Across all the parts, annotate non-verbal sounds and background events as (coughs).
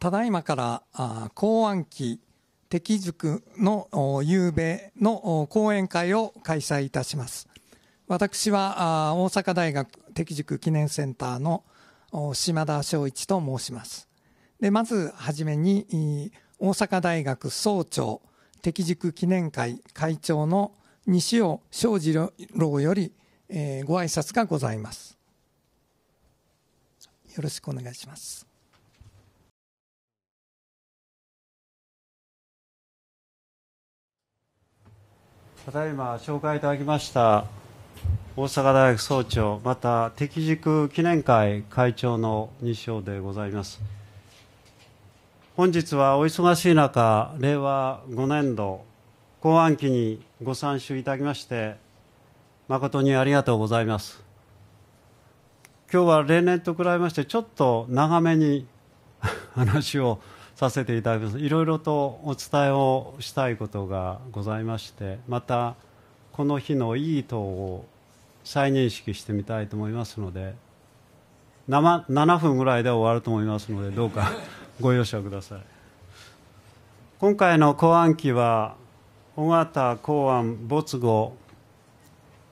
ただいまから公安期敵塾の夕べの講演会を開催いたします私は大阪大学敵塾記念センターの島田昭一と申しますでまずはじめに大阪大学総長敵塾記念会会長の西尾昌司郎より、えー、ご挨拶がございますよろしくお願いしますただいま紹介いただきました大阪大学総長また敵軸記念会会長の西尾でございます本日はお忙しい中令和5年度公安期にご参集いただきまして誠にありがとうございます今日は例年と比べましてちょっと長めに (laughs) 話をさせていただきますいろいろとお伝えをしたいことがございましてまたこの日のいい党を再認識してみたいと思いますので 7, 分ぐらいで終わると思いますのでどうか (laughs) ご容赦ください今回の公安機は緒方公安没後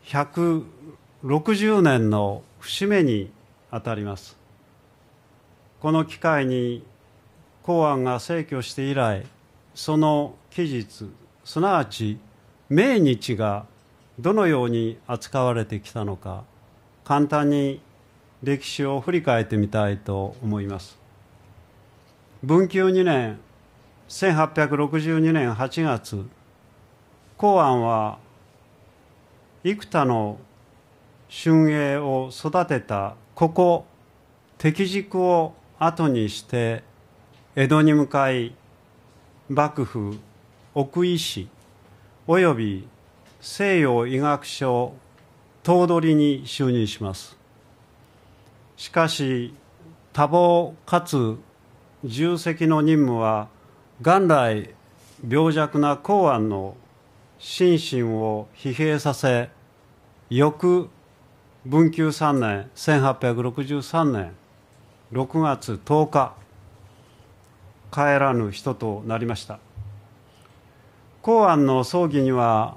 160年の節目にあたりますこの機会に公安が逝去して以来その期日すなわち命日がどのように扱われてきたのか簡単に歴史を振り返ってみたいと思います文久2年1862年8月公安は幾多の春英を育てたここ敵軸を後にして江戸に向かい幕府奥医師及び西洋医学書頭取に就任しますしかし多忙かつ重責の任務は元来病弱な公安の心身を疲弊させ翌文久3年1863年6月10日帰らぬ人となりました公安の葬儀には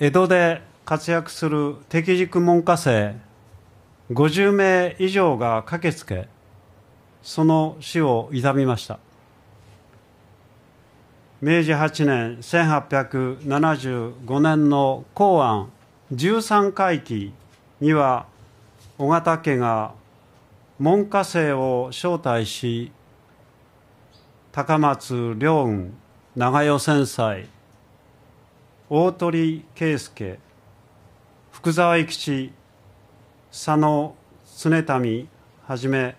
江戸で活躍する敵軸門下生50名以上が駆けつけその死を悼みました明治8年1875年の公安13回忌には緒方家が門下生を招待し高松良雲長代千災。大鳥圭介福沢諭吉佐野常民はじめ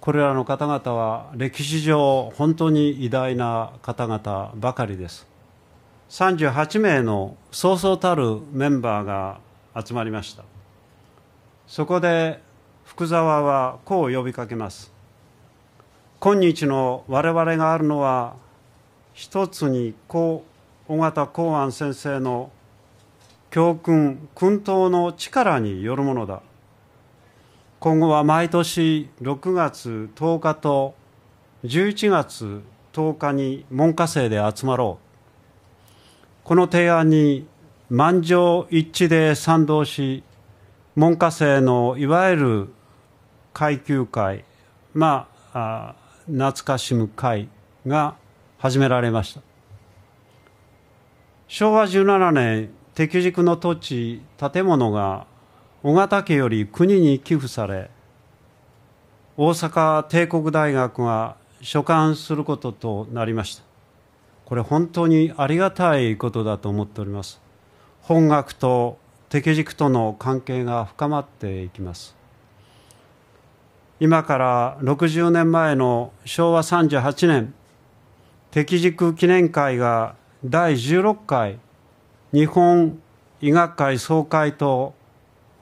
これらの方々は歴史上本当に偉大な方々ばかりです38名のそうそうたるメンバーが集まりましたそこで福沢はこう呼びかけます今日の我々があるのは一つに小方、公安先生の教訓訓導の力によるものだ今後は毎年6月10日と11月10日に文科生で集まろうこの提案に満場一致で賛同し文科生のいわゆる階級会まあ懐かしむ会が始められました昭和17年敵軸の土地建物が緒方家より国に寄付され大阪帝国大学が所管することとなりましたこれ本当にありがたいことだと思っております本学と敵軸との関係が深まっていきます今から60年前の昭和38年、敵軸記念会が第16回日本医学会総会と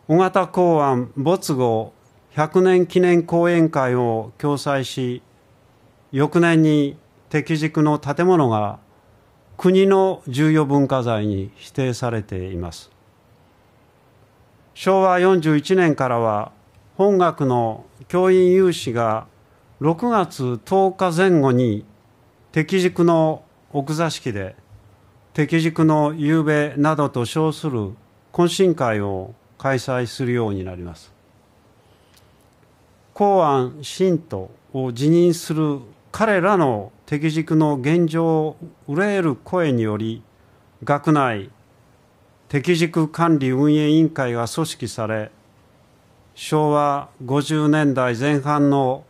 緒方公安没後100年記念講演会を共催し、翌年に敵軸の建物が国の重要文化財に指定されています。昭和41年からは本学の教員有志が6月10日前後に敵軸の奥座敷で敵軸の夕べなどと称する懇親会を開催するようになります公安信徒を辞任する彼らの敵軸の現状を憂える声により学内敵軸管理運営委員会が組織され昭和50年代前半の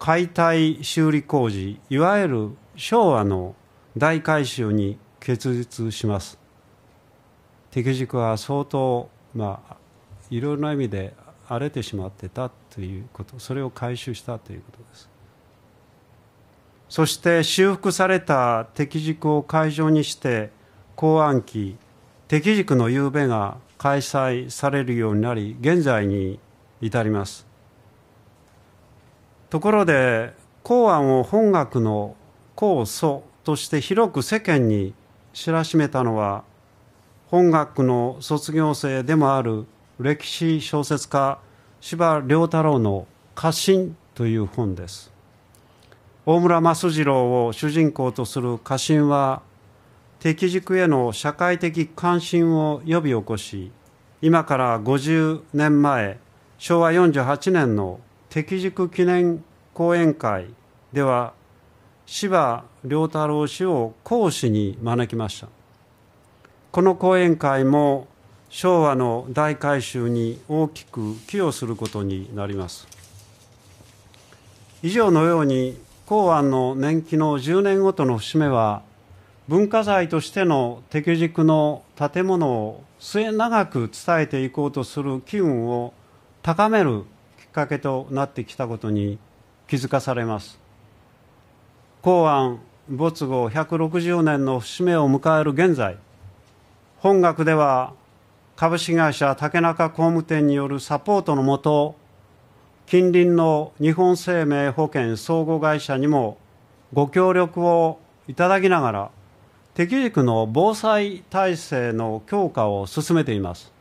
解体修理工事いわゆる昭和の大改修に結実します敵軸は相当まあいろいろな意味で荒れてしまってたということそれを回収したということですそして修復された敵軸を会場にして公安機敵軸の夕べが開催されるようになり現在に至りますところで公安を本学の公祖として広く世間に知らしめたのは本学の卒業生でもある歴史小説家司馬遼太郎の「家臣」という本です大村益次郎を主人公とする家臣は敵軸への社会的関心を呼び起こし今から50年前昭和48年の敵軸記念講演会では芝良太郎氏を講師に招きましたこの講演会も昭和の大改修に大きく寄与することになります以上のように公安の年季の10年ごとの節目は文化財としての敵軸の建物を末永く伝えていこうとする機運を高めるきっかけとなってきたことに気づかされます公安没後160年の節目を迎える現在本学では株式会社竹中工務店によるサポートのもと近隣の日本生命保険相互会社にもご協力をいただきながら適軸の防災体制の強化を進めています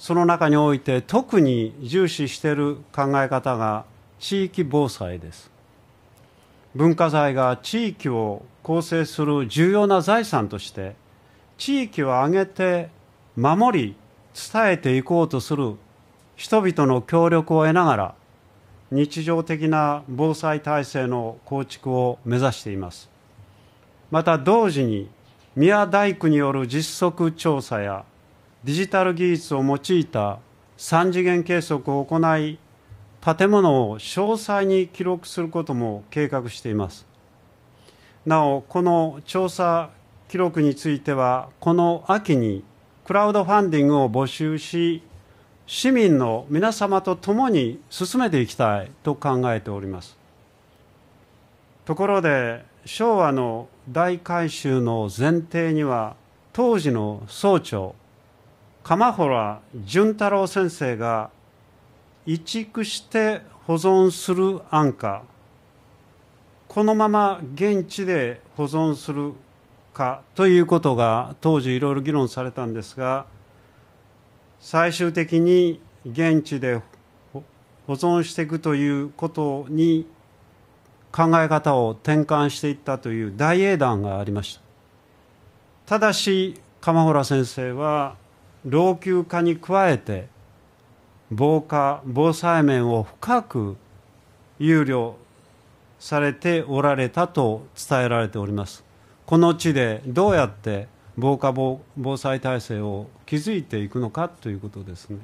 その中において特に重視している考え方が地域防災です文化財が地域を構成する重要な財産として地域を挙げて守り伝えていこうとする人々の協力を得ながら日常的な防災体制の構築を目指していますまた同時に宮大工による実測調査やデジタル技術を用いた3次元計測を行い建物を詳細に記録することも計画していますなおこの調査記録についてはこの秋にクラウドファンディングを募集し市民の皆様と共に進めていきたいと考えておりますところで昭和の大改修の前提には当時の総長鎌原淳太郎先生が移築して保存する案かこのまま現地で保存するかということが当時いろいろ議論されたんですが最終的に現地で保存していくということに考え方を転換していったという大英断がありましたただし鎌原先生は老朽化に加えて防火防災面を深く憂慮されておられたと伝えられておりますこの地でどうやって防火防防災体制を築いていくのかということですね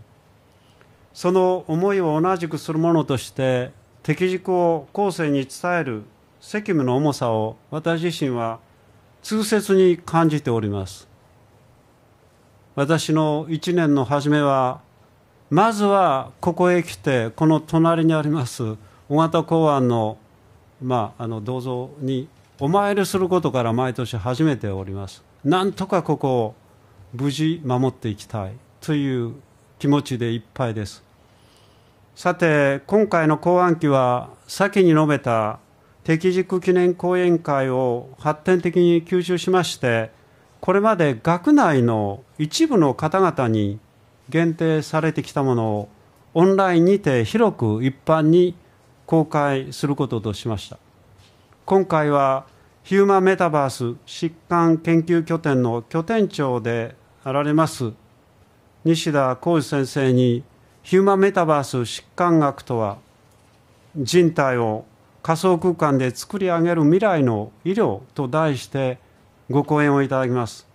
その思いを同じくするものとして敵軸を後世に伝える責務の重さを私自身は痛切に感じております私の一年の初めは、まずはここへ来て、この隣にあります緒方公安の,、まあ、あの銅像にお参りすることから毎年始めております。なんとかここを無事守っていきたいという気持ちでいっぱいです。さて、今回の公安期は、先に述べた敵軸記念講演会を発展的に吸収しまして、これまで学内の一部の方々に限定されてきたものをオンラインにて広く一般に公開することとしました今回はヒューマンメタバース疾患研究拠点の拠点長であられます西田浩二先生にヒューマンメタバース疾患学とは人体を仮想空間で作り上げる未来の医療と題してご講演をいただきます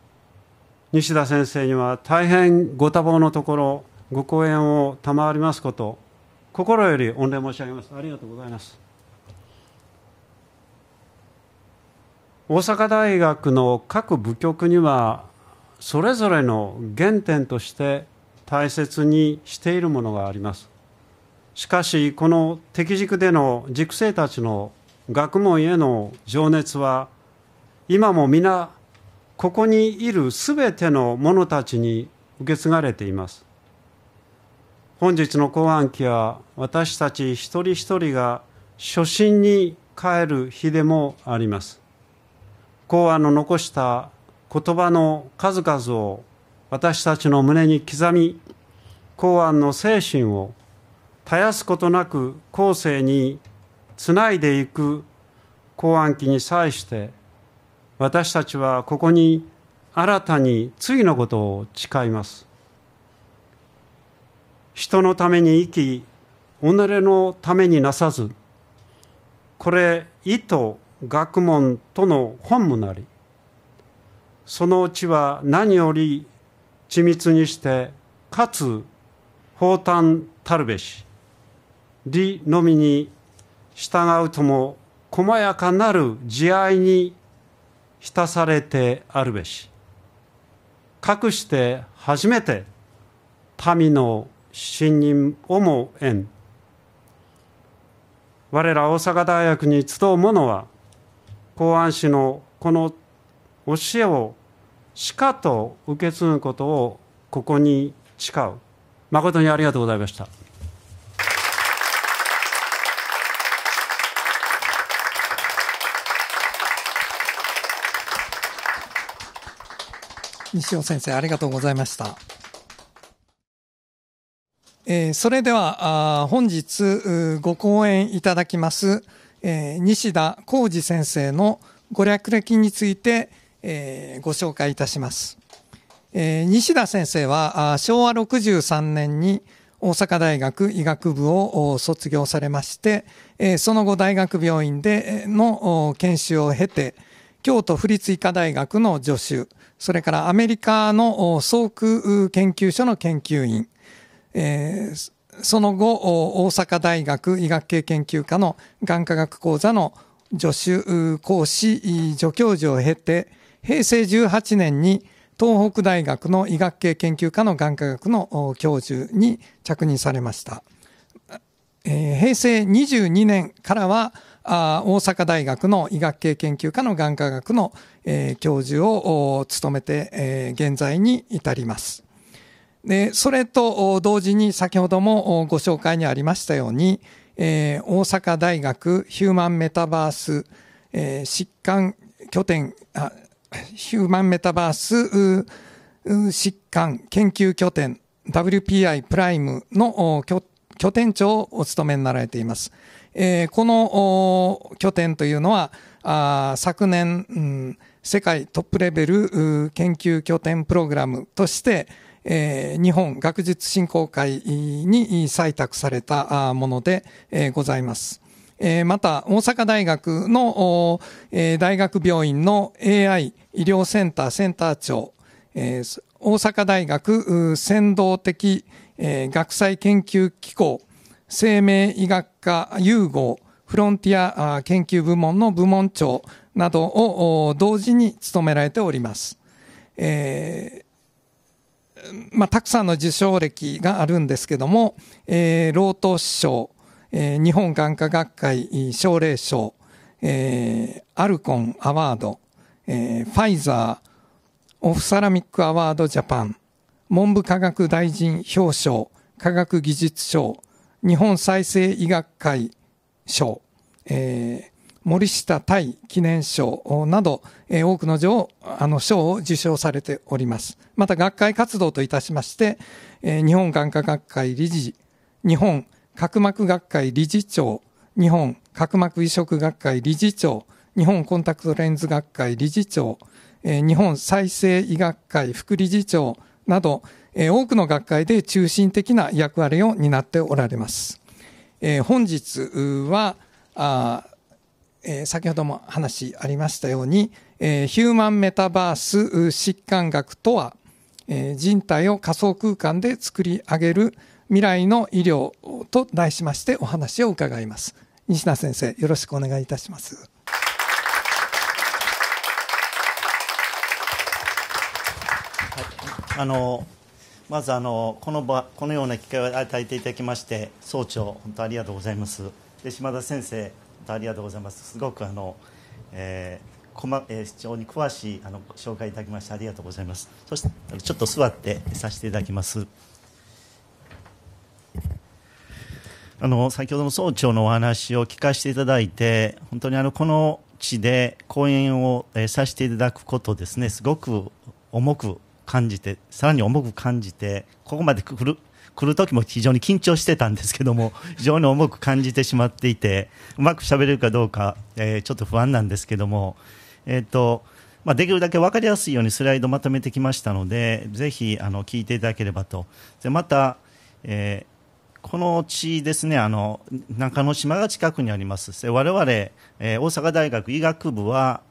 西田先生には大変ご多忙のところご講演を賜りますこと心より御礼申し上げますありがとうございます大阪大学の各部局にはそれぞれの原点として大切にしているものがありますしかしこの適軸での塾生たちの学問への情熱は今も皆ここにいるすべての者たちに受け継がれています本日の公安期は私たち一人一人が初心に帰る日でもあります公安の残した言葉の数々を私たちの胸に刻み公安の精神を絶やすことなく後世につないでいく公安期に際して私たちはここに新たに次のことを誓います。人のために生き、己のためになさず、これ、意図、学問との本もなり、そのうちは何より緻密にして、かつ、奉誕たるべし、理のみに従うとも、細やかなる慈愛に浸されてあるべしかくして初めて民の信任をも得ん我ら大阪大学に集う者は公安市のこの教えをしかと受け継ぐことをここに誓う誠にありがとうございました。西尾先生、ありがとうございました。えー、それでは、あ本日ご講演いただきます、えー、西田浩二先生のご略歴について、えー、ご紹介いたします。えー、西田先生は昭和63年に大阪大学医学部を卒業されまして、えー、その後大学病院での研修を経て、京都府立医科大学の助手、それからアメリカの総空研究所の研究員、えー、その後、大阪大学医学系研究科の眼科学講座の助手講師、助教授を経て、平成18年に東北大学の医学系研究科の眼科学の教授に着任されました。えー、平成22年からは、あ大阪大学の医学系研究科の眼科学の、えー、教授を務めて、えー、現在に至ります。で、それと同時に先ほどもご紹介にありましたように、えー、大阪大学ヒューマンメタバース、えー、疾患拠点あ、ヒューマンメタバース疾患研究拠点 WPI プライムの拠拠点長をお務めになられています。えー、この拠点というのは、あ昨年、うん、世界トップレベル研究拠点プログラムとして、えー、日本学術振興会に採択されたもので、えー、ございます。えー、また、大阪大学の、えー、大学病院の AI 医療センターセンター長、えー、大阪大学先導的えー、学際研究機構、生命医学科融合、フロンティア研究部門の部門長などを同時に務められております。えー、まあ、たくさんの受賞歴があるんですけども、えー、労働省、えー、日本眼科学会奨励賞、えー、アルコンアワード、えー、ファイザー、オフサラミックアワードジャパン、文部科学大臣表彰、科学技術賞、日本再生医学会賞、えー、森下泰記念賞など、えー、多くの賞あの賞を受賞されております。また学会活動といたしまして、えー、日本眼科学会理事、日本角膜学会理事長、日本角膜移植学会理事長、日本コンタクトレンズ学会理事長、えー、日本再生医学会副理事長、など、え多くの学会で中心的な役割を担っておられます。え本日は、あえ先ほども話ありましたように、えヒューマンメタバース疾患学とは、え人体を仮想空間で作り上げる未来の医療と題しましてお話を伺います。西田先生、よろしくお願いいたします。あのまずあのこの場このような機会を与えていただきまして総長本当ありがとうございますで島田先生本当ありがとうございますすごくあの、えーこまえー、非常に詳しいあの紹介いただきましてありがとうございますそしてちょっと座ってさせていただきますあの先ほどの総長のお話を聞かせていただいて本当にあのこの地で講演を、えさせていただくことですねすごく重く感じてさらに重く感じてここまで来る来る時も非常に緊張してたんですけども (laughs) 非常に重く感じてしまっていてうまくしゃべれるかどうか、えー、ちょっと不安なんですけども、えーとまあ、できるだけ分かりやすいようにスライドまとめてきましたのでぜひあの聞いていただければとでまた、えー、この地ですねあの中之島が近くにあります我々、えー、大阪大学医学部は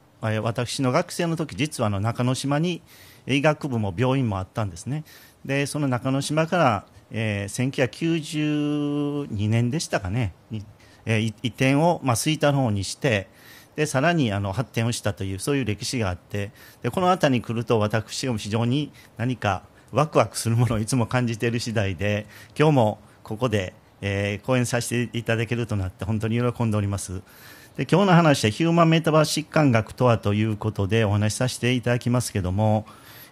私の学生の時実はあの中之島に医学部も病院もあったんですねでその中之島から、えー、1992年でしたかねに、えー、移転を、まあ、吹田の方にしてでさらにあの発展をしたというそういう歴史があってでこの辺りに来ると私も非常に何かワクワクするものをいつも感じている次第で今日もここで、えー、講演させていただけるとなって本当に喜んでおります。で今日の話はヒューマンメタバー疾患学とはということでお話しさせていただきますけども、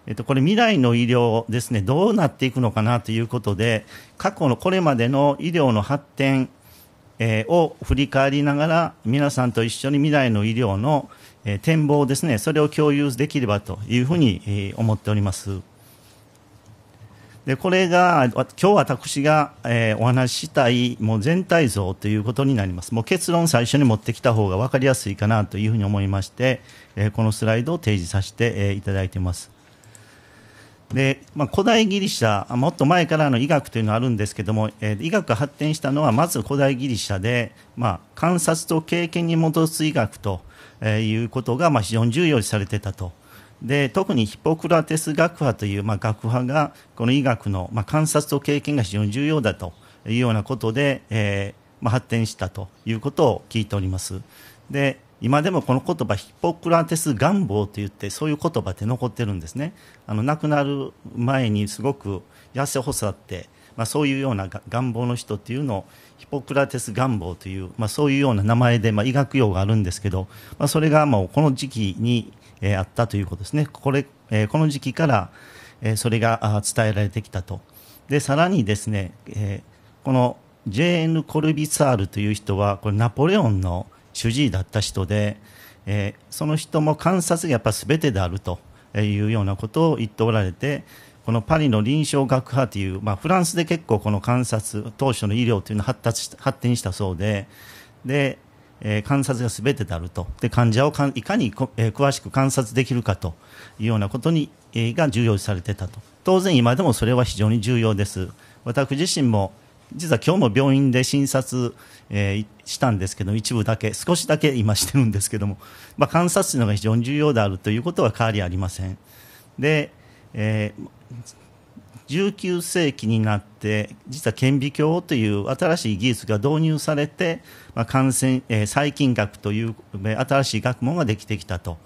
えっと、これ未来の医療ですね、どうなっていくのかなということで、過去のこれまでの医療の発展、えー、を振り返りながら、皆さんと一緒に未来の医療の、えー、展望ですね、それを共有できればというふうに、えー、思っております。で、これが、今日私が、えー、お話ししたい、もう全体像ということになります。もう結論最初に持ってきた方が分かりやすいかなというふうに思いまして、えー、このスライドを提示させて、えー、いただいています。でまあ、古代ギリシャもっと前からの医学というのはあるんですけども、えー、医学が発展したのはまず古代ギリシャで、まあ、観察と経験に基づく医学と、えー、いうことが、まあ、非常に重要視されてたとで特にヒポクラテス学派という、まあ、学派がこの医学の、まあ、観察と経験が非常に重要だというようなことで、えーまあ、発展したということを聞いております。で今でもこの言葉ヒポクラテス願望といってそういう言葉って残ってるんですねあの亡くなる前にすごく痩せ細って、まあ、そういうような願望の人っていうのをヒポクラテス願望という、まあ、そういうような名前で、まあ、医学用があるんですけど、まあ、それがもうこの時期に、えー、あったということですねこれ、えー、この時期から、えー、それが伝えられてきたとでさらにですね、えー、この JN コルビサールという人はこれナポレオンの「主治医だった人で、えー、その人も観察がやっぱ全てであるというようなことを言っておられてこのパリの臨床学派という、まあ、フランスで結構この観察当初の医療というのは発達発展したそうでで、えー、観察が全てであるとで患者をかいかにこ、えー、詳しく観察できるかというようなことに、えー、が重要視されてたと当然今でもそれは非常に重要です私自身も実は今日も病院で診察、えー、したんですけど一部だけ少しだけ今してるんですけども、まあ、観察というのが非常に重要であるということは変わりありません。で、えー、19世紀になって実は顕微鏡という新しい技術が導入されて、まあ、感染、えー、細菌学という新しい学問ができてきたと。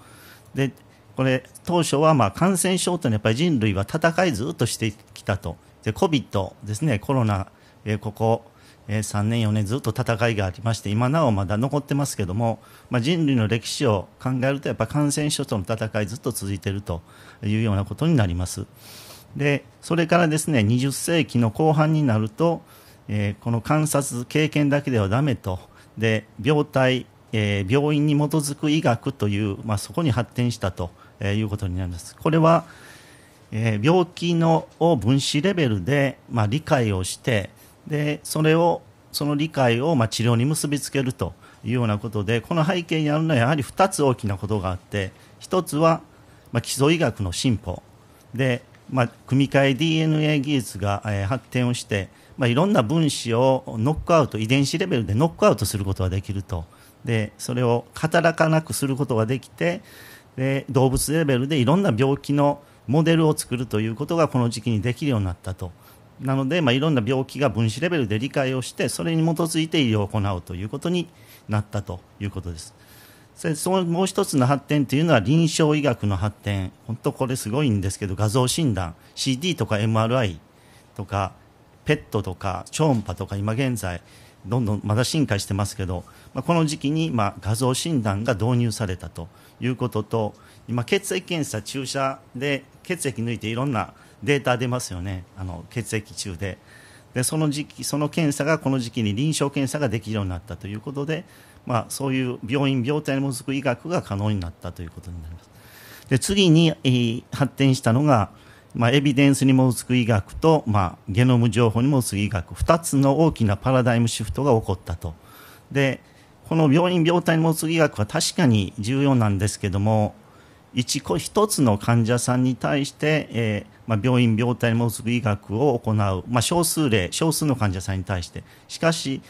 でこれ当初はまあ感染症というのはやっぱり人類は戦いずっとしてきたと。で COVID ですねコロナえここ、え3年、4年ずっと戦いがありまして今なおまだ残ってますけども、まあ、人類の歴史を考えるとやっぱ感染症との戦いずっと続いているというようなことになります。でそれからですね20世紀の後半になると、えー、この観察経験だけではだめとで病態、えー、病院に基づく医学という、まあ、そこに発展したと、えー、いうことになりますこれは、え病気のを分子レベルで、まあ、理解をしてでそれをその理解をまあ治療に結びつけるというようなことでこの背景にあるのはやはり2つ大きなことがあって1つはまあ基礎医学の進歩で、まあ、組み換え DNA 技術が、え発展をして、まあ、いろんな分子をノックアウト遺伝子レベルでノックアウトすることができるとでそれを働かなくすることができてで動物レベルでいろんな病気のモデルを作るということがこの時期にできるようになったとなので、まあ、いろんな病気が分子レベルで理解をしてそれに基づいて医療を行うということになったということです。それそのもう一つの発展というのは臨床医学の発展本当これすごいんですけど画像診断 CD とか MRI とか PET とか超音波とか今現在どんどんまだ進化してますけど、まあ、この時期にまあ画像診断が導入されたということと今血液検査注射で血液抜いていろんなデータ出ますよねあの血液中ででその時期その検査がこの時期に臨床検査ができるようになったということで、まあ、そういう病院病態に基づく医学が可能になったということになりますで次に、えー、発展したのが、まあ、エビデンスに基づく医学と、まあ、ゲノム情報に基づく医学2つの大きなパラダイムシフトが起こったとでこの病院病態に基づく医学は確かに重要なんですけども一個一つの患者さんに対して、えー、まあ、病院病態に基づく医学を行う、まあ、少数例少数の患者さんに対してしかし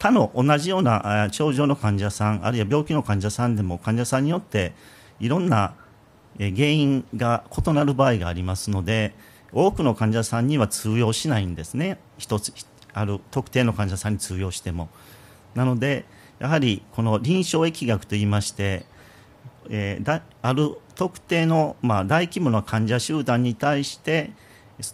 他の同じような症状の患者さんあるいは病気の患者さんでも患者さんによっていろんな原因が異なる場合がありますので多くの患者さんには通用しないんですね一つある特定の患者さんに通用しても。なのでやはりこの臨床疫学といいまして、えー、だある特定の、まあ、大規模な患者集団に対して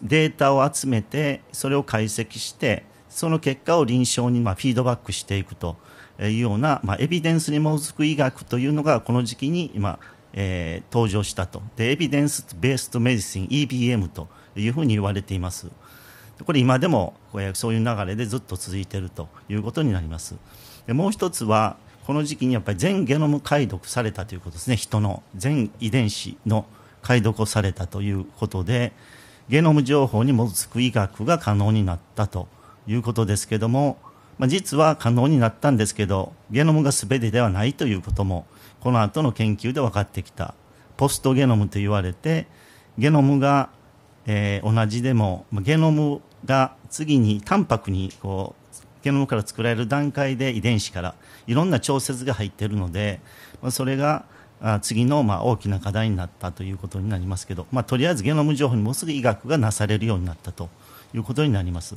データを集めてそれを解析してその結果を臨床に、まあ、フィードバックしていくというような、まあ、エビデンスに基づく医学というのがこの時期に今、えー、登場したとでエビデンス・ベースト・メディシン EBM というふうに言われていますこれ今でもそういう流れでずっと続いているということになりますでもう一つはこの時期にやっぱり全ゲノム解読されたということですね人の全遺伝子の解読をされたということでゲノム情報に基づく医学が可能になったということですけれども、まあ、実は可能になったんですけどゲノムが全てではないということもこの後の研究で分かってきたポストゲノムと言われてゲノムが、えー、同じでもゲノムが次にタンパクにこゲノムから作られる段階で遺伝子からいろんな調節が入っているので、まあ、それが次のまあ大きな課題になったということになりますけど、まあ、とりあえずゲノム情報にもうすぐ医学がなされるようになったということになります。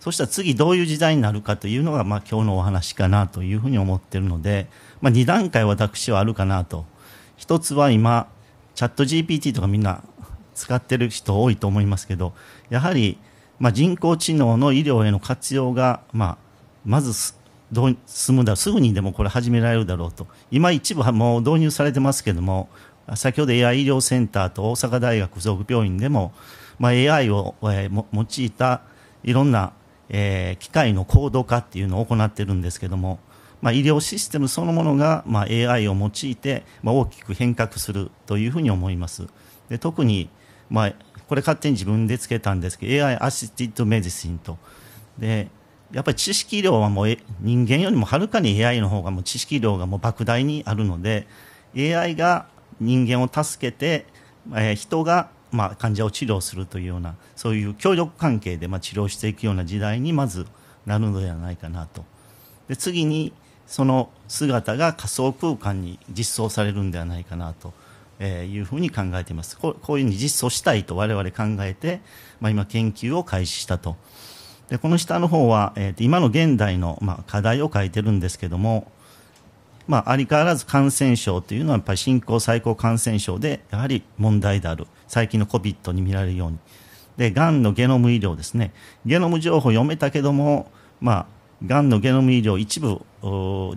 そしたら次どういう時代になるかというのが、まあ、今日のお話かなというふうに思っているので、まあ、2段階私はあるかなと。一つは今、チャット GPT とかみんな使ってる人多いと思いますけど、やはりまあ、人工知能の医療への活用が、まあ、まずどう進むだすぐにでもこれ始められるだろうと今一部はもう導入されてますけども先ほど AI 医療センターと大阪大学附属病院でも、まあ、AI を、えー、用いたいろんな、えー、機械の高度化っていうのを行ってるんですけども、まあ、医療システムそのものが、まあ、AI を用いて、まあ、大きく変革するというふうに思います。で特に、まあこれ勝手に自分でつけたんですけど AI アシスティッドメディシンとでやっぱり知識量はもう人間よりもはるかに AI の方がもう知識量がもう莫大にあるので AI が人間を助けて、えー、人がまあ患者を治療するというようなそういう協力関係でまあ治療していくような時代にまずなるのではないかなと。で次にその姿が仮想空間に実装されるんではないかなと。えいうふうに考えていますこういうふうに実装したいと我々考えて、まあ、今研究を開始したとでこの下の方は、えー、今の現代の、まあ、課題を書いてるんですけども、まあ、あり変わらず感染症というのはやっぱり新興最高感染症でやはり問題である最近の COVID に見られるようにでがんのゲノム医療ですねゲノム情報読めたけども、まあ、がんのゲノム医療一部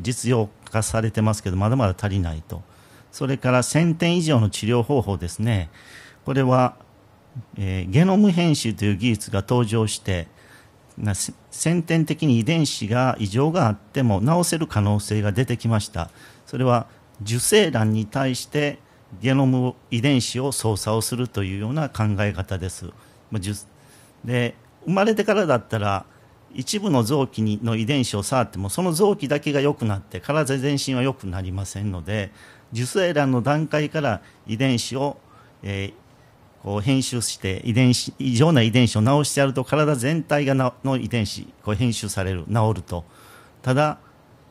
実用化されてますけどまだまだ足りないとそれから1000点以上の治療方法ですね。これは、えー、ゲノム編集という技術が登場して、な先天的に遺伝子が異常があっても治せる可能性が出てきましたそれは受精卵に対してゲノム遺伝子を操作をするというような考え方ですで生まれてからだったら一部の臓器にの遺伝子を触ってもその臓器だけが良くなって体全身は良くなりませんので受精卵の段階から遺伝子を、えー、こう編集して遺伝子異常な遺伝子を直してやると体全体がの遺伝子こう編集される治るとただ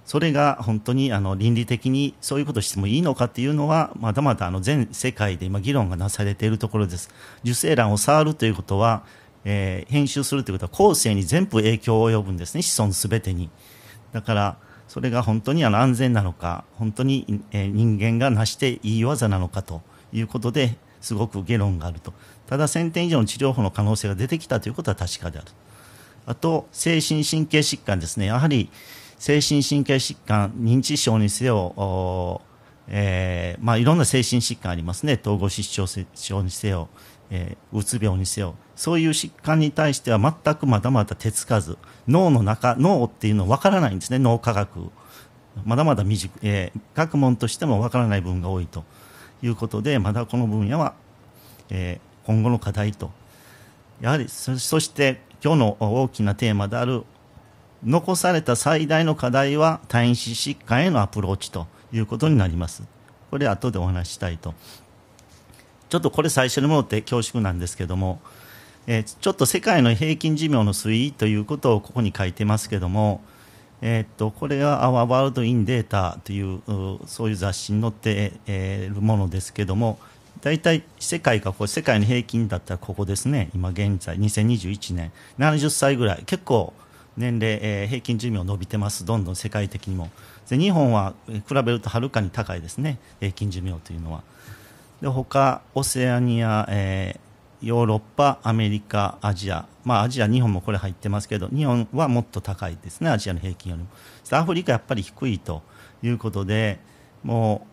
それが本当にあの倫理的にそういうことをしてもいいのかっていうのはまだまだあの全世界で今議論がなされているところです受精卵を触るということは、えー、編集するということは後世に全部影響を及ぶんですね子孫すべてにだからそれが本当にあの安全なのか本当に、え人間が成していい技なのかということですごく議論があるとただ1000点以上の治療法の可能性が出てきたということは確かであるあと精神神経疾患ですねやはり精神神経疾患認知症にせよえーまあ、いろんな精神疾患ありますね統合失調症にせよえー、うつ病にせよそういう疾患に対しては全くまだまだ手つかず脳の中脳っていうのは分からないんですね脳科学まだまだ未熟、えー、学問としても分からない部分が多いということでまだこの分野は、えー、今後の課題とやはりそして今日の大きなテーマである残された最大の課題は単一疾患へのアプローチということになります。これ後でお話したいとちょっとこれ最初に戻って恐縮なんですけども、えー、ちょっと世界の平均寿命の推移ということをここに書いてますけども、えー、っとこれは「Our World in Data」というそういう雑誌に載っているものですけども大体世界がこう世界の平均だったらここですね今現在2021年70歳ぐらい結構年齢、えー、平均寿命伸びてますどんどん世界的にもで日本は比べるとはるかに高いですね平均寿命というのは。で他オセアニア、えー、ヨーロッパアメリカアジアまあアジア日本もこれ入ってますけど日本はもっと高いですねアジアの平均よりもアフリカやっぱり低いということでも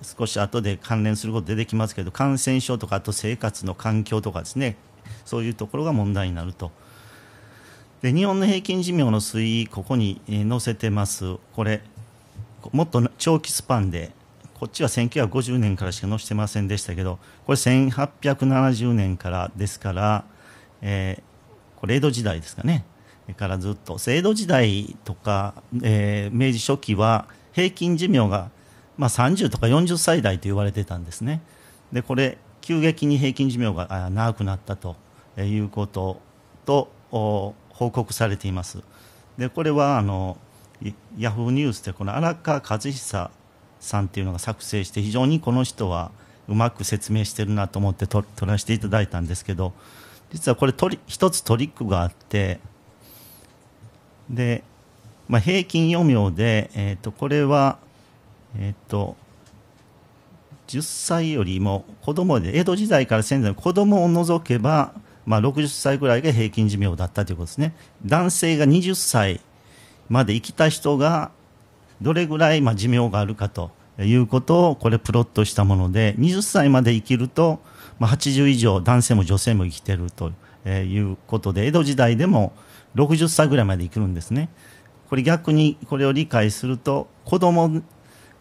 う少し後で関連すること出てきますけど感染症とかあと生活の環境とかですねそういうところが問題になるとで日本の平均寿命の推移ここに載せてますこれもっと長期スパンでこっちは1950年からしか載せてませんでしたけど、これ1870年からですから、えー、これ江戸時代ですかね、からずっと。江戸時代とか、えー、明治初期は平均寿命が、まあ、30とか40歳代と言われてたんですね。で、これ、急激に平均寿命が長くなったということと報告されています。で、これはあの、ヤフーニュースでこの荒川和久さんっていうのが作成して非常にこの人はうまく説明してるなと思って撮らせていただいたんですけど実はこれ一つトリックがあってで、まあ、平均余命で、えー、とこれは、えー、と10歳よりも子供で江戸時代から戦前の子供を除けば、まあ、60歳ぐらいが平均寿命だったということですね。男性が20歳まで生きた人がどれぐらいまあ寿命があるかということをこれプロットしたもので20歳まで生きると、まあ、80以上男性も女性も生きてるということで江戸時代でも60歳ぐらいまで生きるんですね。これ逆にこれを理解すると子供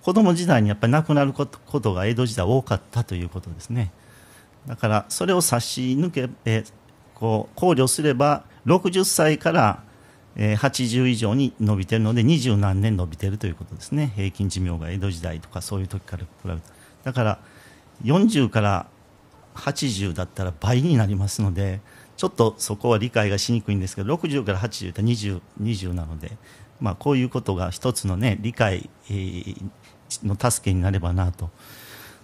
子供時代にやっぱり亡くなることが江戸時代多かったということですね。だからそれを差し抜け、えこう考慮すれば60歳からえ80以上に伸びてるので二十何年伸びてるということですね平均寿命が江戸時代とかそういう時から比べてだから40から80だったら倍になりますのでちょっとそこは理解がしにくいんですけど60から80って2020なので、まあ、こういうことが一つの、ね、理解、の助けになればなと。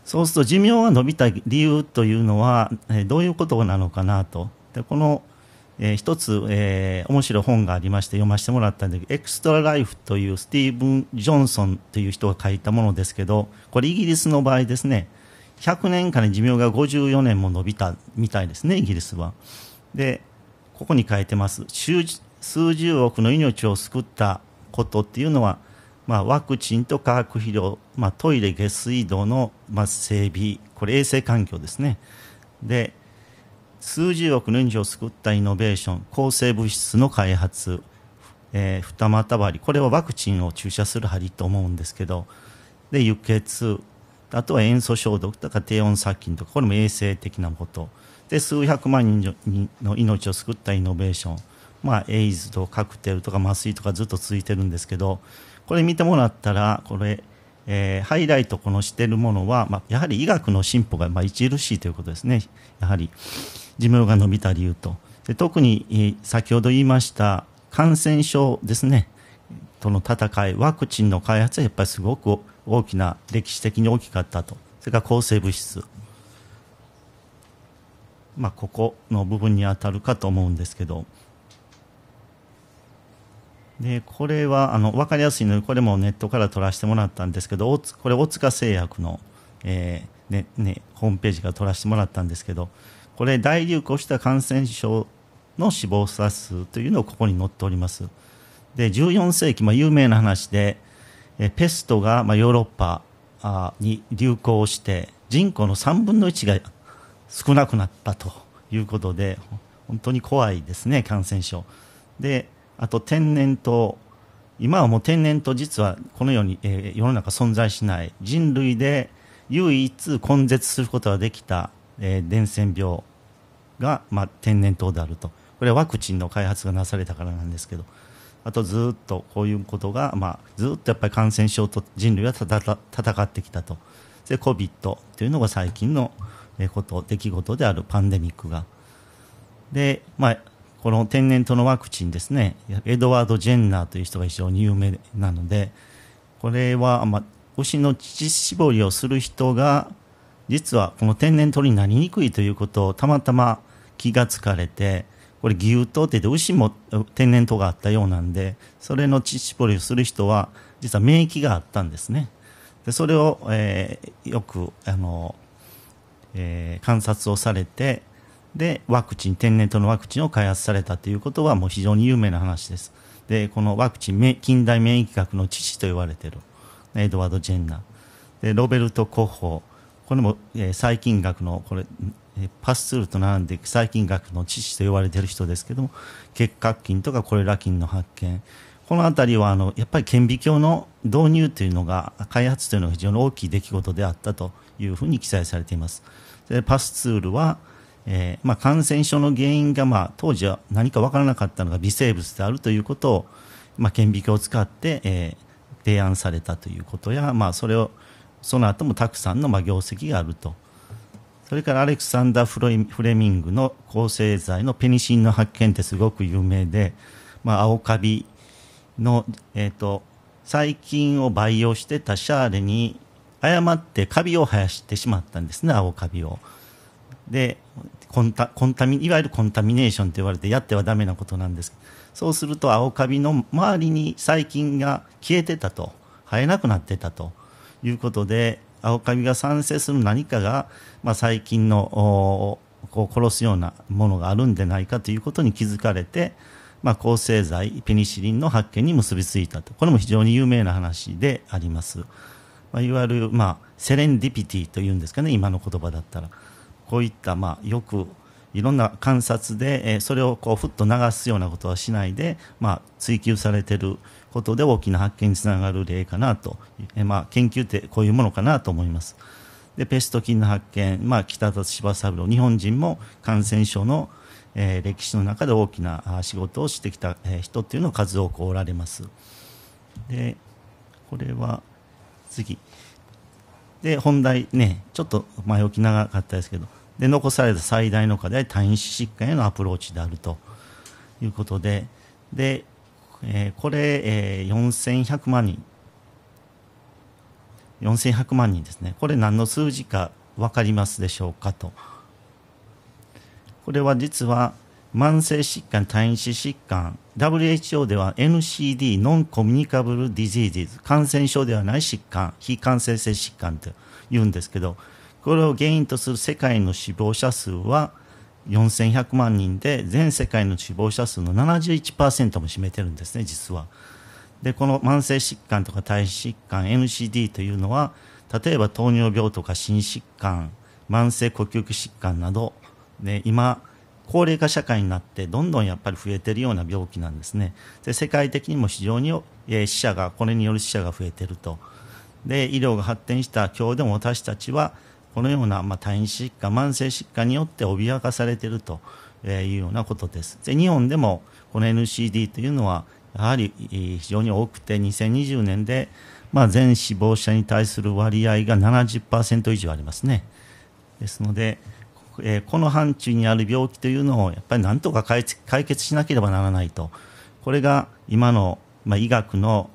そうすると寿命が伸びた理由というのは、えどういうことなのかなと。でこのえー、一つ、えー、面白い本がありまして読ませてもらったんで、エクストラライフというスティーブン・ジョンソンという人が書いたものですけど、これイギリスの場合ですね、100年間に寿命が54年も伸びたみたいですね、イギリスは。で、ここに書いてます。数十億の命を救ったことっていうのは、まあ、ワクチンと化学肥料、まあ、トイレ、下水道の、まあ、整備、これ衛生環境ですね。で、数十億の以を救ったイノベーション、抗生物質の開発、えー、二股針、これはワクチンを注射する針と思うんですけど、で、輸血、あとは塩素消毒とか低温殺菌とか、これも衛生的なこと。で、数百万人の命を救ったイノベーション。まあ、エイズとカクテルとか麻酔とかずっと続いてるんですけど、これ見てもらったら、これ、えー、ハイライトこのしてるものは、まあ、やはり医学の進歩が、まあ、著しいということですねやはり寿命が延びた理由とで特に先ほど言いました感染症ですねとの戦いワクチンの開発はやっぱりすごく大きな歴史的に大きかったとそれから抗生物質まあここの部分に当たるかと思うんですけど。でこれはあの分かりやすいのでこれもネットから取らせてもらったんですけどこれ大塚製薬の、えーねね、ホームページから取らせてもらったんですけどこれ大流行した感染症の死亡者数というのをここに載っておりますで14世紀、まあ、有名な話で、えペストが、まあ、ヨーロッパあに流行して人口の3分の1が少なくなったということで本当に怖いですね感染症であと天然痘今はもう天然痘実はこのように、えー、世の中存在しない人類で唯一根絶することができた、えー、伝染病が、まあ、天然痘であるとこれはワクチンの開発がなされたからなんですけどあとずっとこういうことが、まあ、ずっとやっぱり感染症と人類はたたた戦ってきたとで COVID というのが最近のこと出来事であるパンデミックがで、まあ、この天然痘のワクチンですねエドワード・ジェンナーという人が非常に有名なのでこれは、まあ、牛の乳搾りをする人が実はこの天然痘になりにくいということをたまたま気がつかれてこれ牛痘って言って牛も天然痘があったようなんでそれの乳搾りをする人は実は免疫があったんですねでそれを、えー、よくあの、えー、観察をされてでワクチン天然痘のワクチンを開発されたということはもう非常に有名な話ですでこのワクチン近代免疫学の父と言われているエドワード・ジェンナでロベルト・コッホこれも、えー、細菌学のこれ、えパスツールと並んで細菌学の父と言われている人ですけども結核菌とかコレラ菌の発見この辺りはあのやっぱり顕微鏡の導入というのが開発というのが非常に大きい出来事であったというふうに記載されていますでパスツールはえー、まあ、感染症の原因が、まあ、当時は何か分からなかったのが微生物であるということを、まあ、顕微鏡を使って、えー、提案されたということや、まあ、それをその後もたくさんの、まあ、業績があるとそれからアレクサンダー・フレミングの抗生剤のペニシンの発見ってすごく有名で、まあ、青カビの、えーと、と細菌を培養してたシャーレに誤ってカビを生やしてしまったんですね青カビを。でコンタコンタミいわゆるコンタミネーションと言われてやってはダメなことなんですそうすると青カビの周りに細菌が消えてたと生えなくなってたということで青カビが産生する何かが、まあ、細菌のこう殺すようなものがあるんでないかということに気づかれて、まあ、抗生剤ペニシリンの発見に結びついたとこれも非常に有名な話であります、まあ、いわゆる、まあ、セレンディピティというんですかね今の言葉だったら。こういった、まあ、よくいろんな観察で、えー、それをこうふっと流すようなことはしないで、まあ、追求されてることで大きな発見につながる例かなと、えー、まあ、研究ってこういうものかなと思います。でペスト菌の発見、まあ、北田柴三郎日本人も感染症の、えー、歴史の中で大きな仕事をしてきた、えー、人っていうのを数多くおられます。でこれは次で本題ねちょっと前置き長かったですけどで残された最大の課題は単因疾患へのアプローチであるということでで、えー、これ、えー、4100万人4100万人ですねこれ何の数字か分かりますでしょうかとこれは実は慢性疾患単因疾患 WHO では NCD ノンコミュニカブルディジーズ感染症ではない疾患非感染性疾患というんですけどこれを原因とする世界の死亡者数は4100万人で全世界の死亡者数の71%も占めてるんですね実は。でこの慢性疾患とか体疾患 NCD というのは例えば糖尿病とか心疾患慢性呼吸器疾患など、ね、今高齢化社会になってどんどんやっぱり増えているような病気なんですねで世界的にも非常に、え死者がこれによる死者が増えているとで医療が発展した今日でも私たちはこのような、まあ、単位疾患、慢性疾患によって脅かされているというようなことです。で日本でもこの NCD というのはやはり非常に多くて2020年で、まあ、全死亡者に対する割合が70%以上ありますね。ですので、えこの範疇にある病気というのをやっぱりなんとか解決しなければならないとこれが今の、まあ、医学の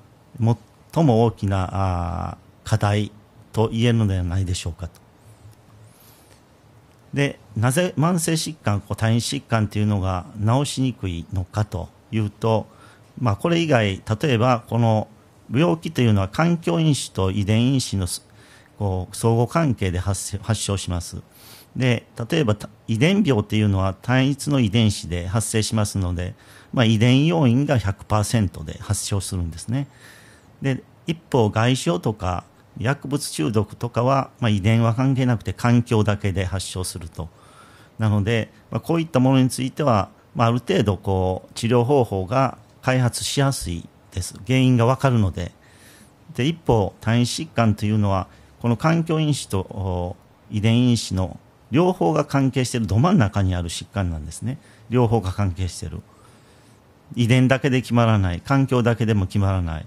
最も大きな課題と言えるのではないでしょうかと。でなぜ慢性疾患単因疾患というのが治しにくいのかというと、まあ、これ以外例えばこの病気というのは環境因子と遺伝因子のこう相互関係で発症しますで例えば遺伝病というのは単一の遺伝子で発生しますので、まあ、遺伝要因が100%で発症するんですねで一方外傷とか薬物中毒とかは、まあ、遺伝は関係なくて環境だけで発症するとなので、まあ、こういったものについては、まあ、ある程度こう治療方法が開発しやすいです原因が分かるのでで一方単位疾患というのはこの環境因子と遺伝因子の両方が関係しているど真ん中にある疾患なんですね両方が関係している遺伝だけで決まらない環境だけでも決まらない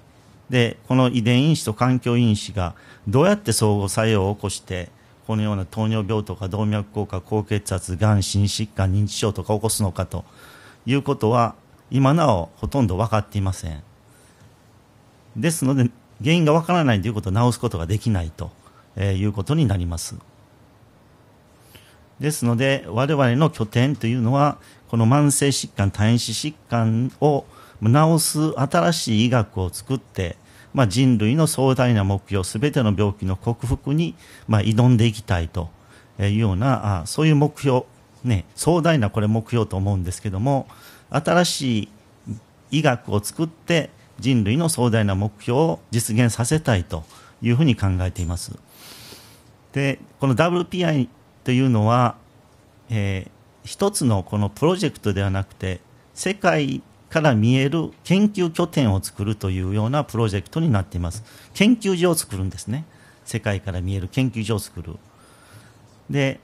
でこの遺伝因子と環境因子がどうやって相互作用を起こしてこのような糖尿病とか動脈硬化高血圧がん心疾患認知症とか起こすのかということは今なおほとんど分かっていませんですので原因が分からないということを治すことができないということになりますですので我々の拠点というのはこの慢性疾患体子疾患を治す新しい医学を作ってまあ、人類の壮大な目標、すべての病気の克服に、まあ、挑んでいきたいというような、あそういう目標、ね、壮大なこれ目標と思うんですけども、新しい医学を作って人類の壮大な目標を実現させたいというふうに考えています。で、この WPI というのは、えー、一つのこのプロジェクトではなくて、世界から見える研究拠点を作るというようなプロジェクトになっています研究所を作るんですね世界から見える研究所を作るで、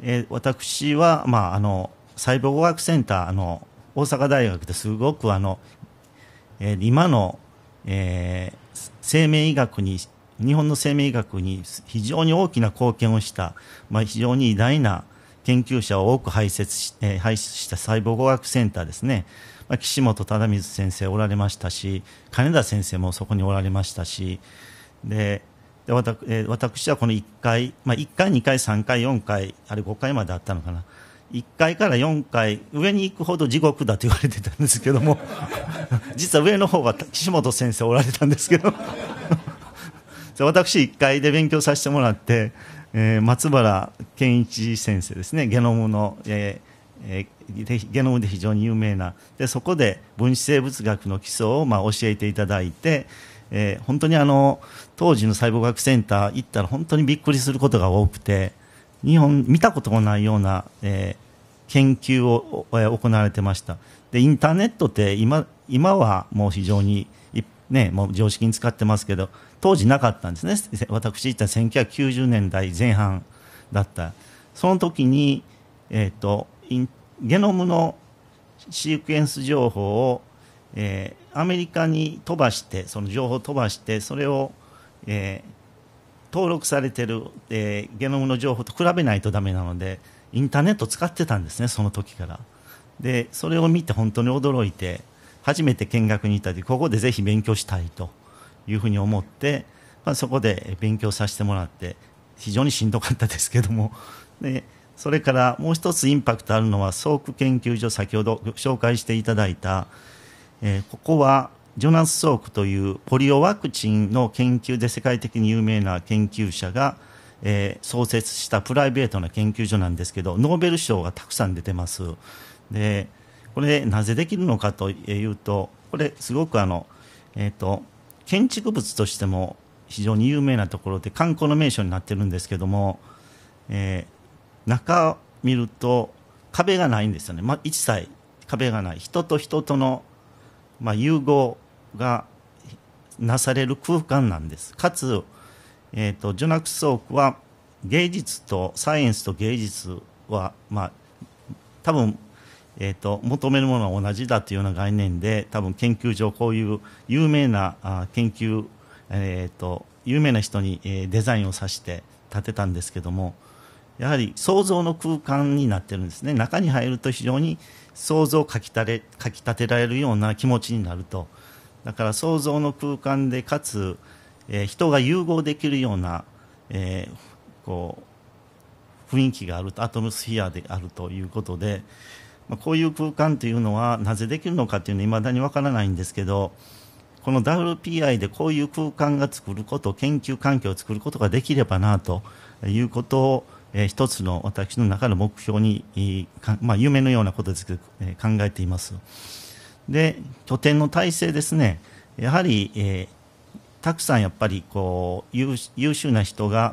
えー、私は、まあ、あの細胞学センターの大阪大学ですごくあの、えー、今の、えー、生命医学に日本の生命医学に非常に大きな貢献をした、まあ、非常に偉大な研究者を多く輩出し,、えー、出した細胞学センターですね岸本忠光先生おられましたし金田先生もそこにおられましたしでで私,、え私はこの1回、まあ、1回、2回、3回、4回あれ5回まであったのかな1回から4回上に行くほど地獄だと言われてたんですけども (laughs) 実は上の方が岸本先生おられたんですけど (laughs) 私1回で勉強させてもらって、えー、松原健一先生ですねゲノムの、えーえー、ゲノムで非常に有名なでそこで分子生物学の基礎をまあ教えていただいて、えー、本当にあの当時の細胞学センター行ったら本当にびっくりすることが多くて日本見たこともないような、えー、研究を、えー、行われてましたでインターネットって今今はもう非常にね、もう常識に使ってますけど当時なかったんですね私行った1990年代前半だったその時に、えーとゲノムのシークエンス情報を、えー、アメリカに飛ばしてその情報を飛ばしてそれを、えー、登録されてる、えー、ゲノムの情報と比べないとダメなのでインターネット使ってたんですねその時からでそれを見て本当に驚いて初めて見学に行った時ここでぜひ勉強したいというふうに思って、まあ、そこで勉強させてもらって非常にしんどかったですけどもでそれからもう一つインパクトあるのは、ソーク研究所、先ほど紹介していただいた、えー、ここはジョナス・ソークというポリオワクチンの研究で世界的に有名な研究者が、えー、創設したプライベートな研究所なんですけど、ノーベル賞がたくさん出てます。で、これなぜできるのかというと、これすごくあの、えっ、ー、と、建築物としても非常に有名なところで観光の名所になってるんですけども、え中見ると壁がないんですよね、まあ、一切壁がない人と人との、まあ、融合がなされる空間なんですかつ、えーと、ジョナクス・オークは芸術とサイエンスと芸術は、まあ、多分、えーと、求めるものは同じだというような概念で多分研究上こういう有名なあ研究、えーと、と有名な人に、えー、デザインをさして建てたんですけどもやはり想像の空間になってるんですね中に入ると非常に想像をかきたれかき立てられるような気持ちになるとだから想像の空間でかつ、えー、人が融合できるような、えー、こう雰囲気があるとアトムスフィアであるということで、まあ、こういう空間というのはなぜできるのかというのはいまだにわからないんですけどこの WPI でこういう空間が作ること研究環境を作ることができればなということをえー、一つの私の中の目標に、まあ、夢のようなことですけど、えー、考えています。で、拠点の体制ですね、やはり、えー、たくさんやっぱりこう優秀な人が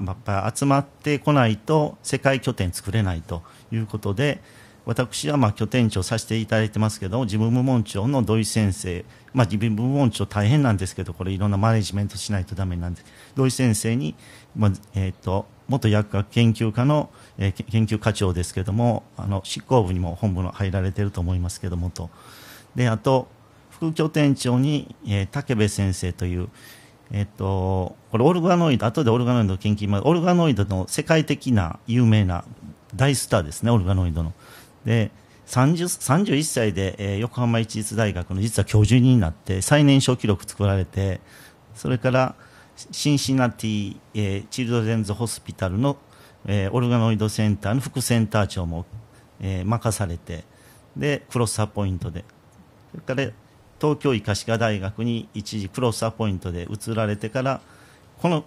集まってこないと世界拠点作れないということで、私はまあ拠点長させていただいてますけど事務部門長の土井先生、まあ、事務部門長大変なんですけどこれいろんなマネジメントしないとダメなんで土井先生に、まあえーと、元薬学研究科の、えー、研究課長ですけどもあの執行部にも本部の入られてると思いますけどもとであと副拠点長に、えー、武部先生というえっと、これオルガノイド、後でオルガノイドの研究、オルガノイドの世界的な有名な大スターですね、オルガノイドの。で31歳で、えー、横浜市立大学の実は教授になって最年少記録作られてそれからシンシナティ、えー、チルドレンズホスピタルの、えー、オルガノイドセンターの副センター長も、えー、任されてでクロスアポイントでそれから東京医科歯科大学に一時クロスアポイントで移られてからこの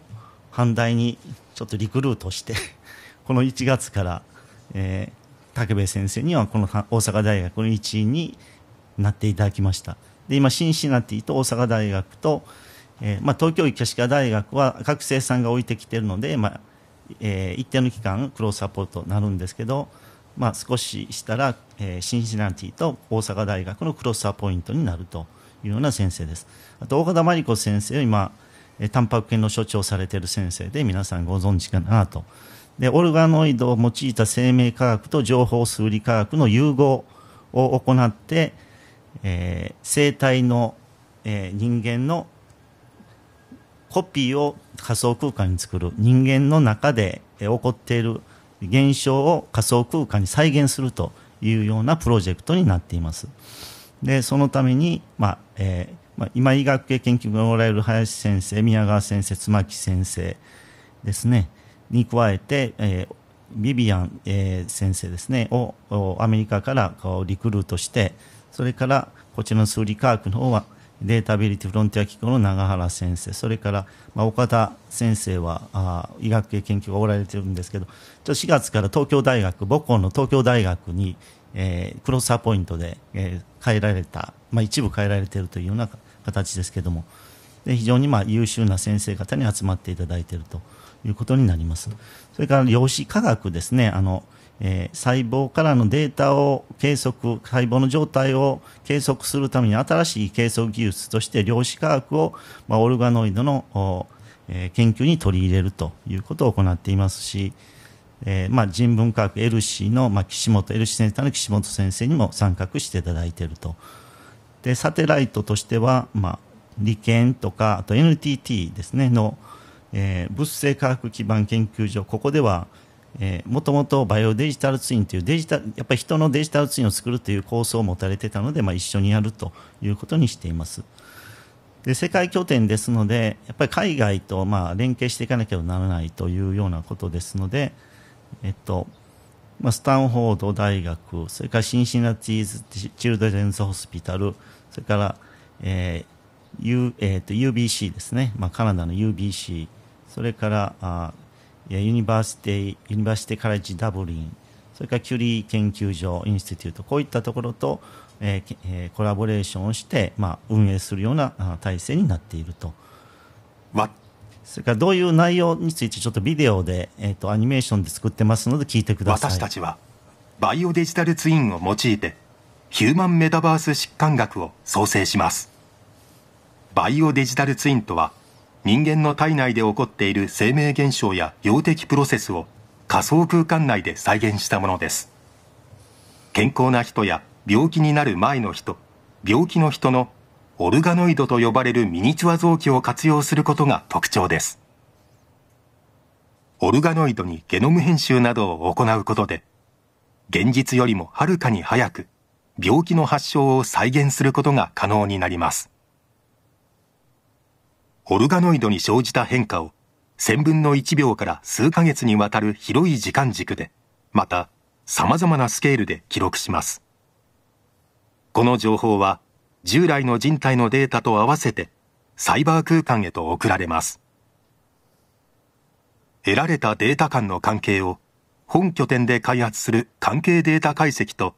阪大にちょっとリクルートして (laughs) この1月から、えー、武部先生にはこの大阪大学の一員になっていただきましたで今シンシナティと大阪大学と、えー、まあ、東京医科歯科大学は学生さんが置いてきてるので、まあえー、一定の期間クローサポートになるんですけど、まあ、少ししたら、えー、シンシナティと大阪大学のクロスサポイントになるというような先生ですあと岡田真理子先生は今タンパク系の所長されている先生で皆さんご存知かなとでオルガノイドを用いた生命科学と情報数理科学の融合を行って、えー、生体の、えー、人間のコピーを仮想空間に作る人間の中で、え起こっている現象を仮想空間に再現するというようなプロジェクトになっています。でそのために、まあえーまあ、今医学系研究がおられる林先生宮川先生妻木先生ですねに加えて、えー、ビビアン、えー、先生ですね、をアメリカからリクルートして、それからこちらの数理科学の方はデータビリティフロンティア機構の永原先生、それから、まあ、岡田先生はあ医学系研究がおられてるんですけど、ちょ4月から東京大学、母校の東京大学に、えー、クロスアポイントで、えー、変えられた、まあ、一部変えられているというような形ですけども、で非常にまあ優秀な先生方に集まっていただいていると。いうことになります。それから量子科学ですね。あのえー、細胞からのデータを計測、細胞の状態を計測するために新しい計測技術として量子科学を、まあ、オルガノイドの、えー、研究に取り入れるということを行っていますし、えーまあ、人文科学 LC の、まあ、岸本 LC センターの岸本先生にも参画していただいているとでサテライトとしては、まあ、理研とかあと NTT ですねの、えー、物性科学基盤研究所ここではもともとバイオデジタルツインというデジタルやっぱり人のデジタルツインを作るという構想を持たれてたので、まあ、一緒にやるということにしていますで世界拠点ですのでやっぱり海外とまあ連携していかなければならないというようなことですので、えっとまあ、スタンフォード大学それからシンシナティーズ・チルドレンズ・ホスピタルそれから、えー U えーと UBC ですね、まあ、カナダの UBC それからあユニバーシティ、ユニバーシティカレッジダブリン、それからキュリー研究所、インスティテュート、こういったところと、えー、コラボレーションをして、まあ、運営するような体制になっていると。まそれからどういう内容についてちょっとビデオで、えーと、とアニメーションで作ってますので聞いてください私たちはバイオデジタルツインを用いてヒューマンメタバース疾患学を創生しますバイオデジタルツインとは人間の体内で起こっている生命現象や病的プロセスを仮想空間内で再現したものです健康な人や病気になる前の人病気の人のオルガノイドと呼ばれるミニチュア臓器を活用することが特徴ですオルガノイドにゲノム編集などを行うことで現実よりもはるかに早く病気の発症を再現することが可能になりますオルガノイドに生じた変化を1000分の1秒から数ヶ月にわたる広い時間軸でまた様々なスケールで記録しますこの情報は従来の人体のデータと合わせてサイバー空間へと送られます得られたデータ間の関係を本拠点で開発する関係データ解析と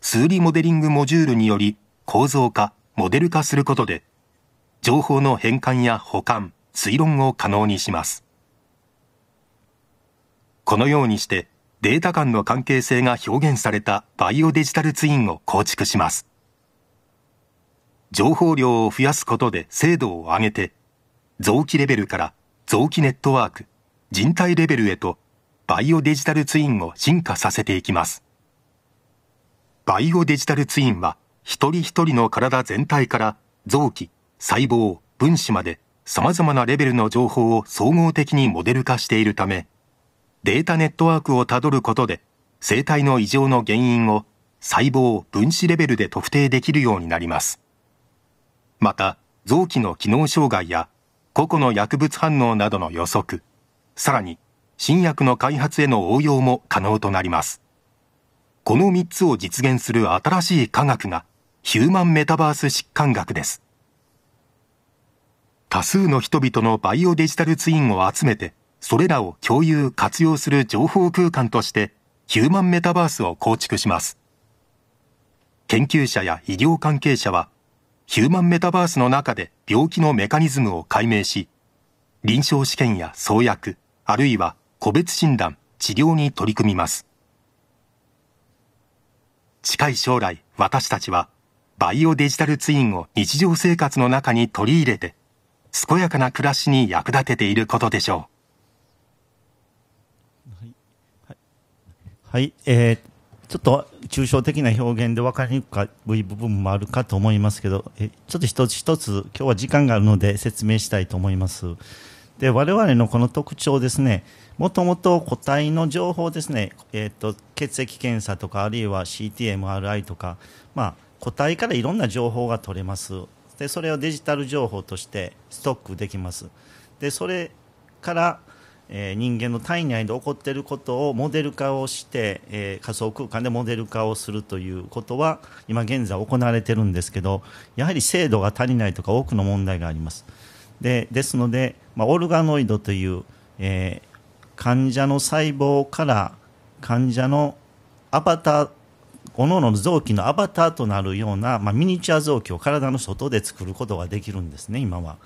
数理モデリングモジュールにより構造化モデル化することで情報の変換や保管推論を可能にしますこのようにしてデータ間の関係性が表現されたバイオデジタルツインを構築します情報量を増やすことで精度を上げて臓器レベルから臓器ネットワーク人体レベルへとバイオデジタルツインを進化させていきますバイオデジタルツインは一人一人の体全体から臓器細胞、分子までさまざまなレベルの情報を総合的にモデル化しているため、データネットワークをたどることで、生体の異常の原因を細胞、分子レベルで特定できるようになります。また、臓器の機能障害や個々の薬物反応などの予測、さらに新薬の開発への応用も可能となります。この3つを実現する新しい科学がヒューマンメタバース疾患学です。多数の人々のバイオデジタルツインを集めて、それらを共有・活用する情報空間として、ヒューマンメタバースを構築します。研究者や医療関係者は、ヒューマンメタバースの中で病気のメカニズムを解明し、臨床試験や創薬、あるいは個別診断、治療に取り組みます。近い将来、私たちは、バイオデジタルツインを日常生活の中に取り入れて、健やかな暮らしに役立てていることでしょう。はい、はいはいえー、ちょっと抽象的な表現で分かりにくい部分もあるかと思いますけど、えちょっと一つ一つ、今日は時間があるので説明したいと思います。で、我々のこの特徴ですね、もともと個体の情報ですね、えーと、血液検査とか、あるいは CTMRI とか、まあ、個体からいろんな情報が取れます。でそれをデジタル情報としてストックできますでそれから、えー、人間の体内で起こっていることをモデル化をして、えー、仮想空間でモデル化をするということは今現在行われてるんですけどやはり精度が足りないとか多くの問題がありますでですので、まあ、オルガノイドという、えー、患者の細胞から患者のアバター各々の臓器のアバターとなるような、まあ、ミニチュア臓器を体の外で作ることができるんですね今は。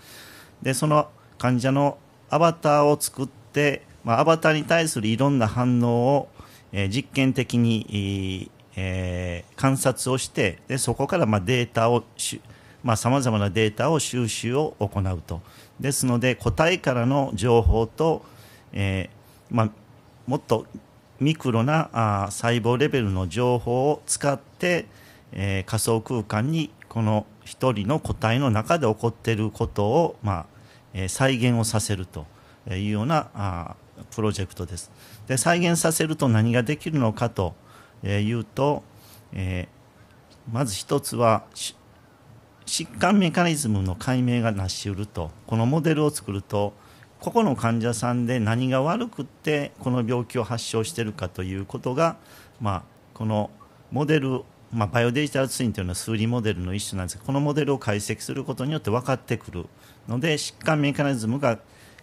でその患者のアバターを作って、まあ、アバターに対するいろんな反応を、えー、実験的に、えー、観察をしてでそこからまあデータをまあ、様々なデータを収集を行うと。ですので、個体からの情報と、えー、まあ、もっとミクロなあ細胞レベルの情報を使って、えー、仮想空間にこの一人の個体の中で起こっていることを、まあえー、再現をさせるというようなあプロジェクトです。で再現させると何ができるのかというと、えー、まず一つは疾患メカニズムの解明がなし得るとこのモデルを作るとここの患者さんで何が悪くってこの病気を発症しているかということが、まあ、このモデル、まあ、バイオデジタルツインというのは数理モデルの一種なんですがこのモデルを解析することによって分かってくるので疾患メカニズムが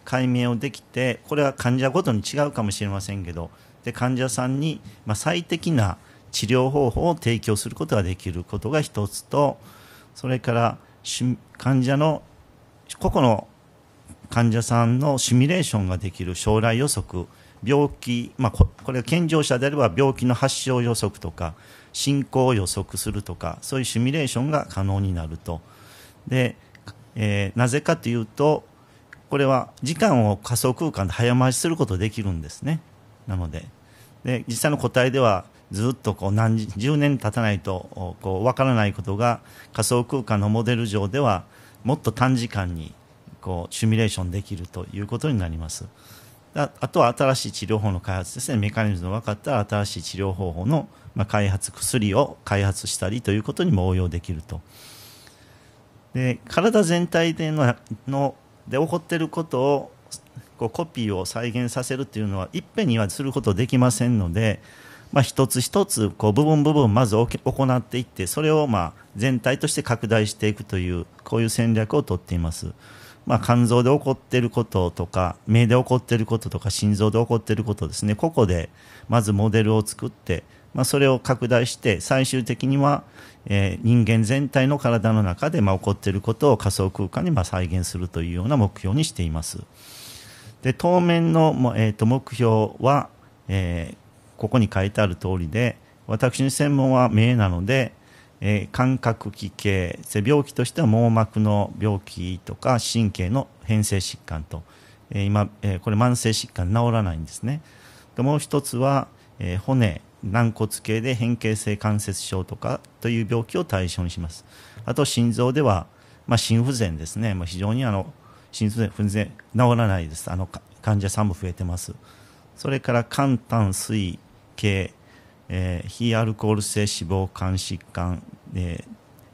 解明をできてこれは患者ごとに違うかもしれませんけどで患者さんに、まあ、最適な治療方法を提供することができることが一つとそれから患者の個々の患者さんのシミュレーションができる将来予測病気、まあ、これは健常者であれば病気の発症予測とか進行を予測するとかそういうシミュレーションが可能になるとで、えー、なぜかというとこれは時間を仮想空間で早回しすることできるんですねなのでで実際の個体ではずっとこう何十年経たないとこう分からないことが仮想空間のモデル上ではもっと短時間にこうシミュレーションできるということになりますあとは新しい治療法の開発ですねメカニズムが分かったら新しい治療方法の開発薬を開発したりということにも応用できるとで体全体でのので起こっていることをこうコピーを再現させるというのはいっぺんにはすることできませんので、まあ、一つ一つこう部分部分まず行っていってそれをま全体として拡大していくというこういう戦略をとっています。まあ、肝臓で起こっていることとか目で起こっていることとか心臓で起こっていることですねここでまずモデルを作って、まあ、それを拡大して最終的には、えー、人間全体の体の中で、まあ、起こっていることを仮想空間にまあ再現するというような目標にしています。で当面の、えー、と目標は、えー、ここに書いてある通りで私の専門は目なので、えー、感覚器系病気としては網膜の病気とか神経の変性疾患と、えー、今、えー、これ慢性疾患治らないんですねでもう一つは、えー、骨軟骨系で変形性関節症とかという病気を対象にしますあと心臓では、まあ、心不全ですね、まあ、非常にあの心不全治らないですあの患者さんも増えてますそれから肝胆膵系えー、非アルコール性脂肪肝疾患、え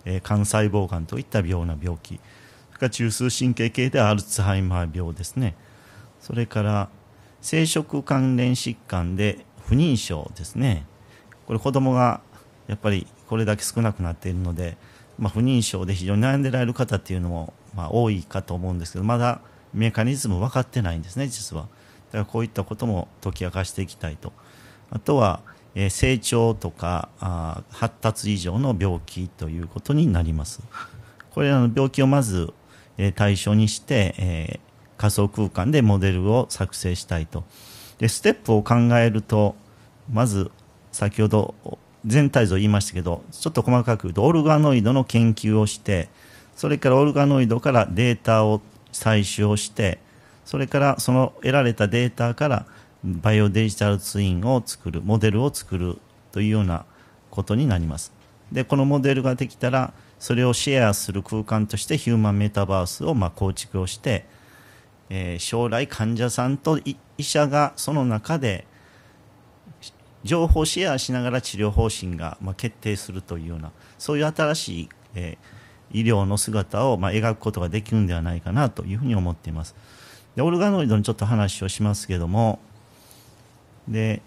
ー、肝細胞がんといったような病気それから中枢神経系でアルツハイマー病ですねそれから生殖関連疾患で不妊症ですねこれ子供がやっぱりこれだけ少なくなっているので、まあ、不妊症で非常に悩んでられる方っていうのも、まあ、多いかと思うんですけどまだメカニズム分かってないんですね実はだからこういったことも解き明かしていきたいとあとはえー、成長とかあ発達以上の病気ということになります。これらの病気をまず、えー、対象にして、えー、仮想空間でモデルを作成したいと。で、ステップを考えると、まず先ほど全体像言いましたけど、ちょっと細かく言うと、オルガノイドの研究をして、それからオルガノイドからデータを採取をして、それからその得られたデータからバイオデジタルツインを作る、モデルを作るというようなことになります。で、このモデルができたら、それをシェアする空間としてヒューマンメタバースをま構築をして、えー、将来患者さんと医者がその中で情報シェアしながら治療方針がま決定するというようなそういう新しい、えー、医療の姿をま描くことができるんではないかなというふうに思っていますでオルガノイドにちょっと話をしますけどもで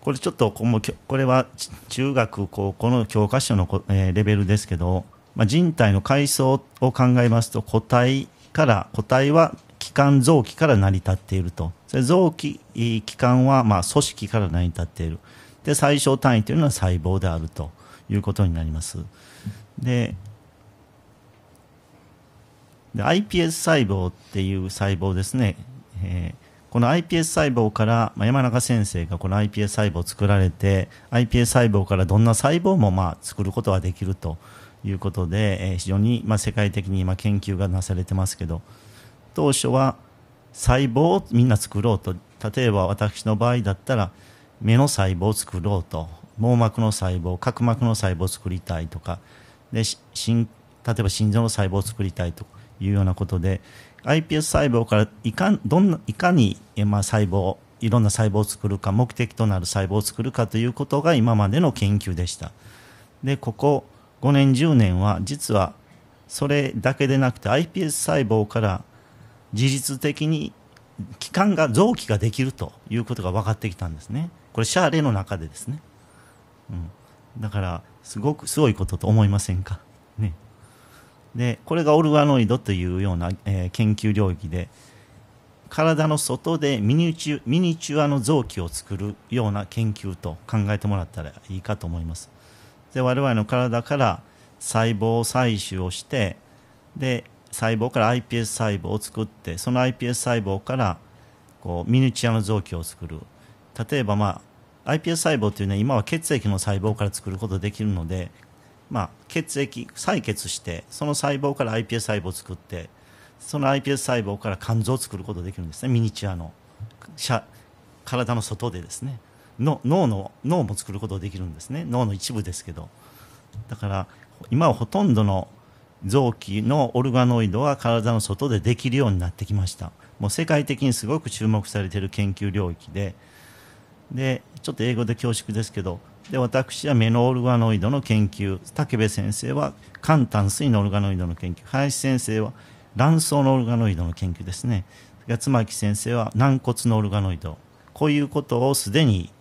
これちょっとこれは中学高校の教科書のえレベルですけど、まあ、人体の階層を考えますと個体から個体は器官臓器から成り立っているとそれ臓器器官はまあ組織から成り立っているで最小単位というのは細胞であるということになりますでで iPS 細胞っていう細胞ですね、えーこの iPS 細胞から、まあ、山中先生がこの iPS 細胞を作られて iPS 細胞からどんな細胞もまあ作ることができるということで、えー、非常にまあ世界的に今研究がなされてますけど当初は細胞をみんな作ろうと例えば私の場合だったら目の細胞を作ろうと網膜の細胞角膜の細胞を作りたいとかで心例えば心臓の細胞を作りたいというようなことで iPS 細胞からいかどんないかに、まあ、細胞いろんな細胞を作るか目的となる細胞を作るかということが今までの研究でしたでここ5年10年は実はそれだけでなくて iPS 細胞から自律的に器官が臓器ができるということが分かってきたんですねこれシャーレの中でですね、うん、だからすごくすごいことと思いませんかでこれがオルガノイドというような、えー、研究領域で体の外でミニチュミニチュアの臓器を作るような研究と考えてもらったらいいかと思います。で我々の体から細胞を採取をしてで細胞から iPS 細胞を作ってその iPS 細胞からこうミニチュアの臓器を作る例えばまあ iPS 細胞というのは今は血液の細胞から作ることできるのでまあ、血液採血してその細胞から iPS 細胞を作ってその iPS 細胞から肝臓を作ることができるんですねミニチュアの体の外でですねの脳の脳も作ることができるんですね脳の一部ですけどだから今はほとんどの臓器のオルガノイドは体の外でできるようになってきましたもう世界的にすごく注目されている研究領域ででちょっと英語で恐縮ですけどで私はメノオルガノイドの研究武部先生は肝炭水のオルガノイドの研究林先生は卵巣のオルガノイドの研究ですね八巻先生は軟骨のオルガノイドこういうことをすでに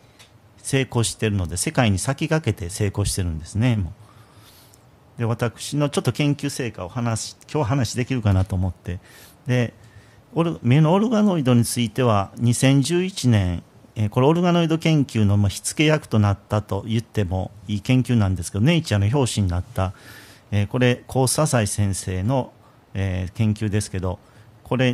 成功しているので世界に先駆けて成功してるんですねで私のちょっと研究成果を話今日話できるかなと思ってで目のオルガノイドについては2011年えこれオルガノイド研究のま火付け役となったと言ってもいい研究なんですけどネイチャーの表紙になった、えー、これ高笹先生の、え研究ですけどこれ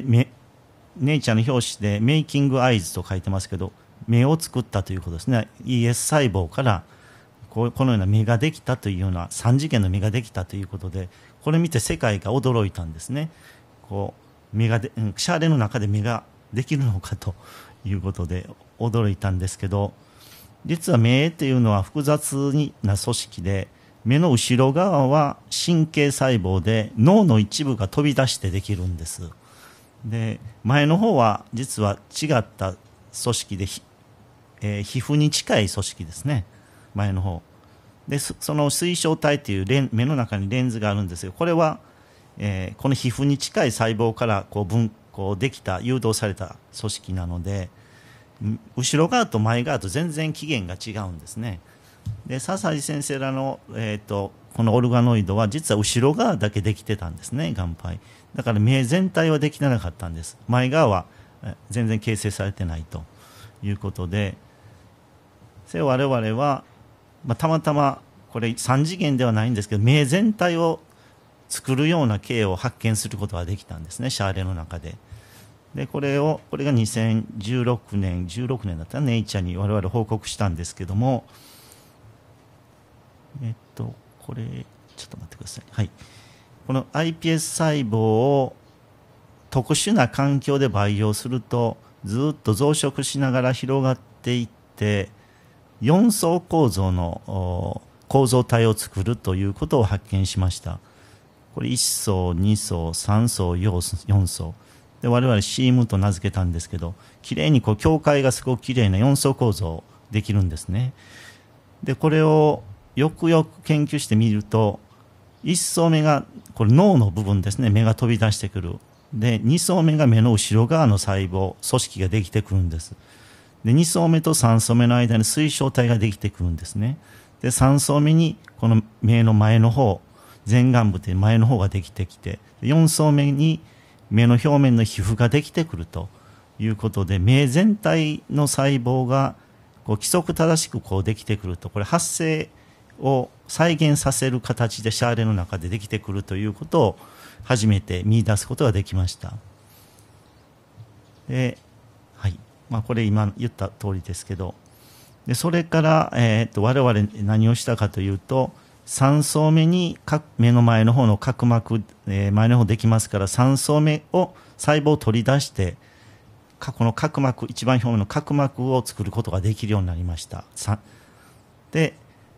ネイチャーの表紙でメイキングアイズと書いてますけど目を作ったということですね ES 細胞からこうこのような目ができたというような3次元の目ができたということでこれ見て世界が驚いたんですねこう目がでシャーレの中で目ができるのかということで驚いたんですけど実は目っていうのは複雑な組織で目の後ろ側は神経細胞で脳の一部が飛び出してできるんですで前の方は実は違った組織で、えー、皮膚に近い組織ですね前の方でその水晶体というレン目の中にレンズがあるんですよこれは、えー、この皮膚に近い細胞からこう分こうできた誘導された組織なので後ろ側と前側と全然起源が違うんですね。で笹井先生らの、えーと、このオルガノイドは実は後ろ側だけできてたんですね眼杯だから目全体はできてなかったんです前側は全然形成されてないということでせ我々は、まあ、たまたまこれ3次元ではないんですけど目全体を作るような形を発見することができたんですねシャーレの中で。でこれをこれが2016年16年だったらネイチャーに我々報告したんですけどもえっとこれちょっと待ってくださいはいこの iPS 細胞を特殊な環境で培養するとずっと増殖しながら広がっていって4層構造の構造体を作るということを発見しましたこれ1層2層3層4層で我々 CM と名付けたんですけど綺麗にこう境界がすごく綺麗な4層構造できるんですねでこれをよくよく研究してみると1層目がこれ脳の部分ですね目が飛び出してくるで2層目が目の後ろ側の細胞組織ができてくるんですで2層目と3層目の間に水晶体ができてくるんですねで3層目にこの目の前の方前眼部という前の方ができてきて4層目に目の表面の皮膚ができてくるということで目全体の細胞がこう規則正しくこうできてくるとこれ発生を再現させる形でシャーレの中でできてくるということを初めて見出すことができました。ではいまあ、これ今言った通りですけどでそれから、えー、っと我々何をしたかというと3層目に目の前の方の角膜、えー、前の方できますから3層目を細胞を取り出してこの角膜一番表面の角膜を作ることができるようになりましたで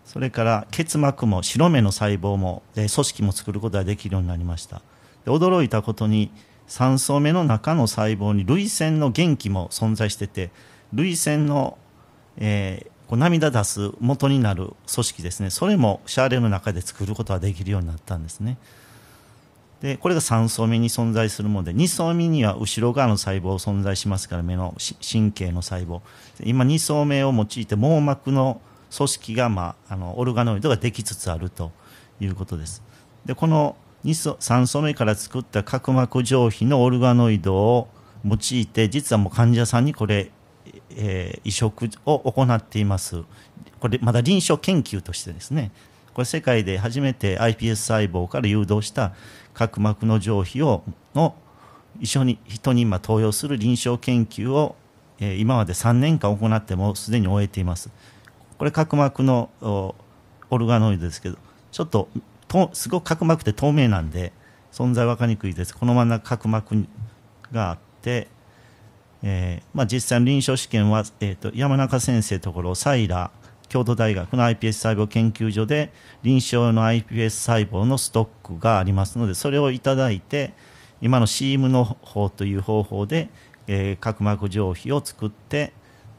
それから結膜も白目の細胞も、えー、組織も作ることができるようになりましたで驚いたことに3層目の中の細胞に涙腺の元気も存在してて涙腺の、えー、こう涙出す元になる組織ですねそれもシャーレの中で作ることができるようになったんですねでこれが3層目に存在するもので2層目には後ろ側の細胞存在しますから目の神経の細胞今2層目を用いて網膜の組織が、まあ、あのオルガノイドができつつあるということですでこの2層3層目から作った角膜上皮のオルガノイドを用いて実はもう患者さんにこれえー、移植を行っています。これまだ臨床研究としてですね、これ世界で初めて iPS 細胞から誘導した角膜の上皮をの一緒に人に今投与する臨床研究を、えー、今まで3年間行ってもすでに終えています。これ角膜のオルガノイドですけど、ちょっととすごく角膜って透明なんで存在分かりにくいです。この真ん中角膜があって、えーまあ、実際の臨床試験は、えーと、山中先生のところサイラ京都大学の iPS 細胞研究所で臨床の iPS 細胞のストックがありますのでそれをいただいて今の CM の方という方法で、えー、角膜上皮を作って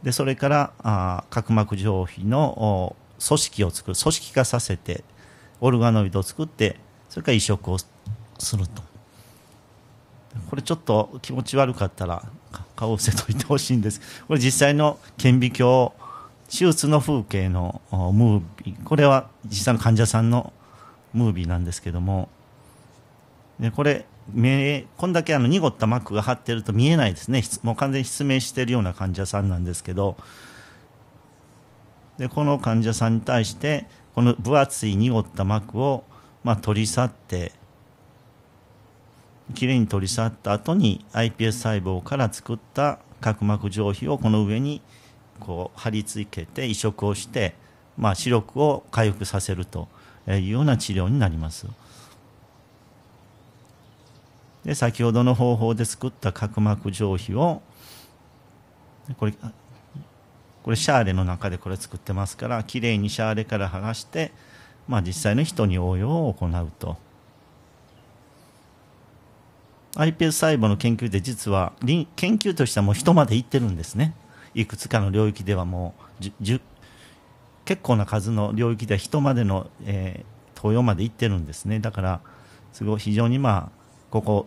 でそれからあ角膜上皮の組織を作る組織化させてオルガノイドを作ってそれから移植をするとこれちょっと気持ち悪かったら顔を伏せといてほしいんですこれ実際の顕微鏡手術の風景のムービーこれは実際の患者さんのムービーなんですけどもでこれ目こんだけあの濁った膜が張ってると見えないですねもう完全に失明しているような患者さんなんですけどでこの患者さんに対してこの分厚い濁った膜を、まあ、取り去ってきれいに取り去った後に iPS 細胞から作った角膜上皮をこの上にこう貼り付けて移植をして、まあ、視力を回復させるというような治療になりますで先ほどの方法で作った角膜上皮をこれこれシャーレの中でこれ作ってますからきれいにシャーレから剥がして、まあ、実際の人に応用を行うと。iPS 細胞の研究で実は研究としてはもう人までいってるんですねいくつかの領域ではもう結構な数の領域では人までの、えー、投与までいってるんですねだからすごい非常にまあここ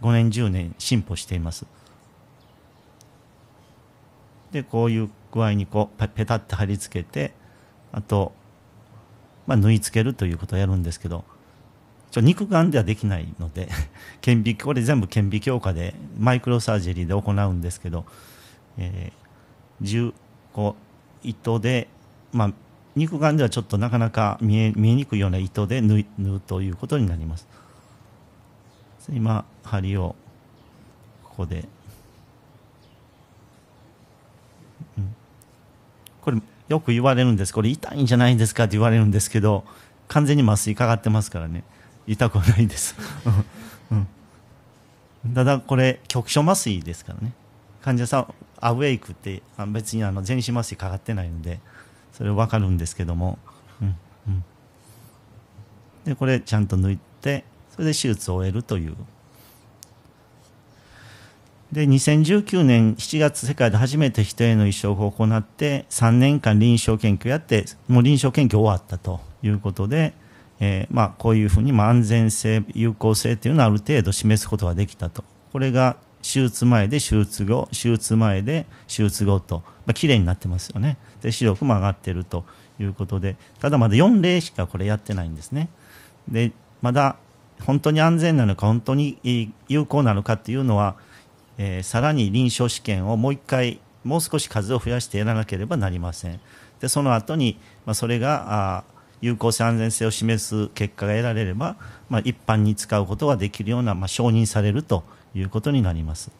5年10年進歩していますでこういう具合にこうペタッて貼り付けてあと、まあ、縫い付けるということをやるんですけどちょ肉眼ではできないので (laughs) 顕微これ全部顕微鏡下でマイクロサージェリーで行うんですけど、えー、こう糸で、まあ、肉眼ではちょっとなかなか見え見えにくいような糸で縫うということになります。今針をここで、うん、これよく言われるんですこれ痛いんじゃないんですかって言われるんですけど完全に麻酔かかってますからね。痛くはないんです、うん、ただこれ局所麻酔ですからね患者さんアウェイクって別にあの全身麻酔かかってないのでそれ分かるんですけども、うんうん、でこれちゃんと抜いてそれで手術を終えるというで2019年7月世界で初めて人への移植を行って3年間臨床研究やってもう臨床研究終わったということでえー、まあ、こういうふうに、まあ、安全性、有効性というのはある程度示すことができたと。これが手術前で手術後、手術前で手術後と、まあ、綺麗になってますよね。で、視力も上がっているということで、ただまだ4例しかこれやってないんですね。で、まだ本当に安全なのか、本当に有効なのかというのは、えー、さらに臨床試験をもう一回、もう少し数を増やしてやらなければなりません。で、その後に、まあ、それが、あ有効性安全性を示す結果が得られれば、まあ、一般に使うことができるような、まあ、承認されるということになります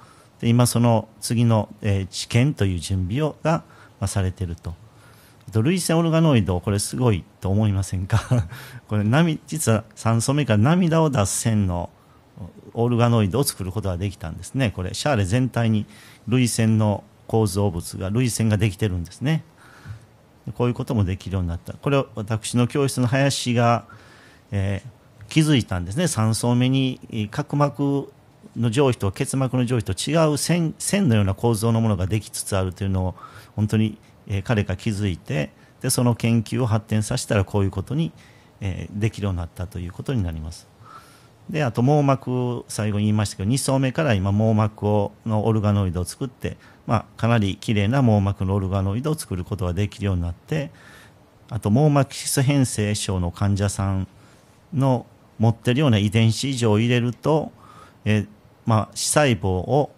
で今その次の、えー、治験という準備をが、まあ、されていると涙腺オルガノイドこれすごいと思いませんか (laughs) これ涙実は酸素メーカー涙を出す線のオルガノイドを作ることができたんですねこれシャーレ全体に涙腺の構造物が涙腺ができてるんですねこういうこともできるようになったこれを私の教室の林が、えー、気づいたんですね3層目に角膜の上皮と結膜の上皮と違う線線のような構造のものができつつあるというのを本当に、えー、彼が気づいてでその研究を発展させたらこういうことに、えー、できるようになったということになります。であと網膜最後に言いましたけど2層目から今網膜をのオルガノイドを作ってまあ、かなり綺麗な網膜のオルガノイドを作ることができるようになってあと網膜質変性症の患者さんの持ってるような遺伝子異常を入れると、えまあ、視細胞を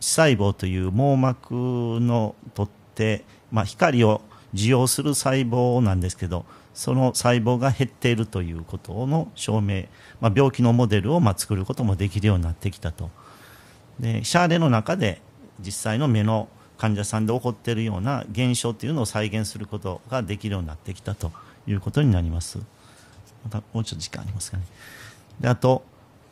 視細胞という網膜のとって、まあ、光を受容する細胞なんですけどその細胞が減っているということの証明、まあ、病気のモデルをま作ることもできるようになってきたとでシャーレの中で実際の目の患者さんで起こっているような現象というのを再現することができるようになってきたということになります。またもうちょっと時間ありますかね。であと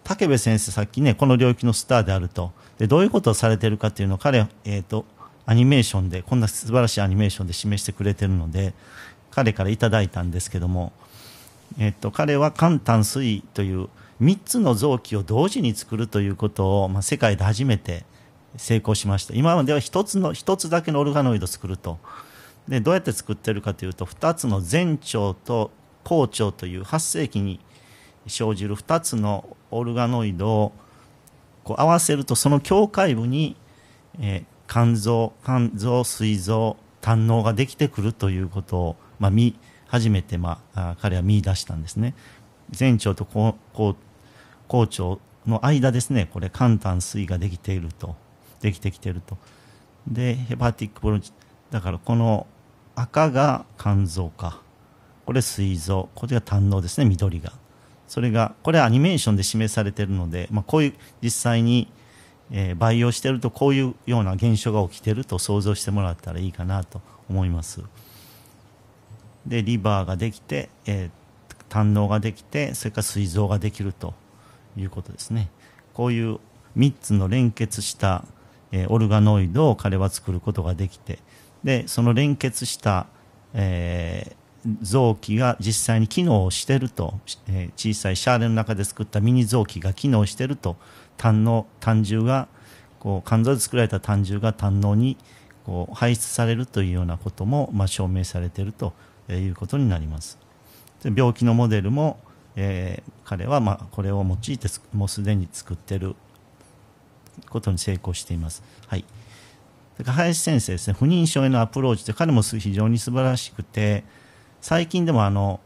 武部先生さっきねこの領域のスターであるとでどういうことをされてるかっていうのを彼、えーと、アニメーションでこんな素晴らしいアニメーションで示してくれてるので彼からいただいたんですけども、えーと、と彼は肝胆膵という3つの臓器を同時に作るということを、まあ、世界で初めて成功しました今までは一つの一つだけのオルガノイドを作るとでどうやって作ってるかというと2つの前腸と後腸という8世紀に生じる2つのオルガノイドをこう合わせるとその境界部に、えー、肝臓肝臓膵臓胆嚢ができてくるということを、まあ、見初めて、まあ、彼は見出したんですね前腸と後後腸の間ですねこれ肝胆膵ができているとできてきてるとでヘパティックブロンチだからこの赤が肝臓かこれ膵臓これが胆のですね緑がそれがこれアニメーションで示されてるので、まあ、こういう実際に、えー、培養してるとこういうような現象が起きてると想像してもらったらいいかなと思いますでリバーができて、えー、胆のができてそれから膵臓ができるということですねこういう3つの連結したえー、オルガノイドを彼は作ることができてでその連結した、えー、臓器が実際に機能してると、えー、小さいシャーレの中で作ったミニ臓器が機能してると胆の胆汁がこう肝臓で作られた胆汁が胆のにこう排出されるというようなことも、まあ、証明されているということになります。で病気のモデルも、えー、彼はまあこれを用いてもうすでに作ってることに成功しています。はい、から林先生ですね不妊症へのアプローチって彼も非常に素晴らしくて最近でもあの、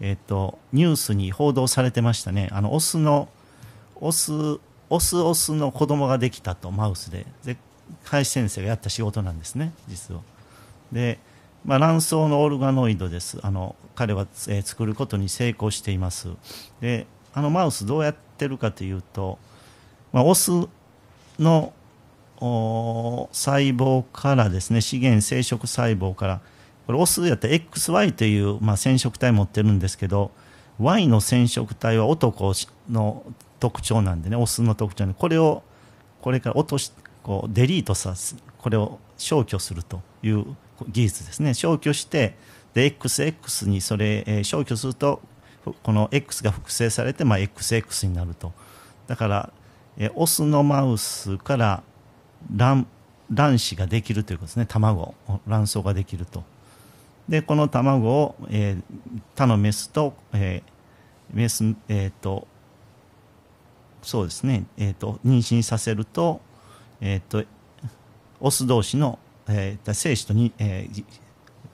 えっと、とニュースに報道されてましたねあのオスのオスオスオスの子供ができたとマウスでで林先生がやった仕事なんですね実は。でまあ、卵巣のオルガノイドですあの彼は、えー、作ることに成功していますであのマウスどうやってるかというと、まあ、オスの細胞からですね資源生殖細胞からこれオスやったら XY という、まあ、染色体持ってるんですけど Y の染色体は男の特徴なんでねオスの特徴でこれをこれから落としこうデリートさすこれを消去するという技術ですね消去してで XX にそれ、えー、消去するとこの X が複製されて、まあ、XX になるとだからえオスのマウスから卵卵子ができるということですね卵卵巣ができるとでこの卵を、えー、他のメスと、えー、メスえっ、ー、とそうですね、えーと、妊娠させると,、えーと、オス同士の、えー、精子とに、えー、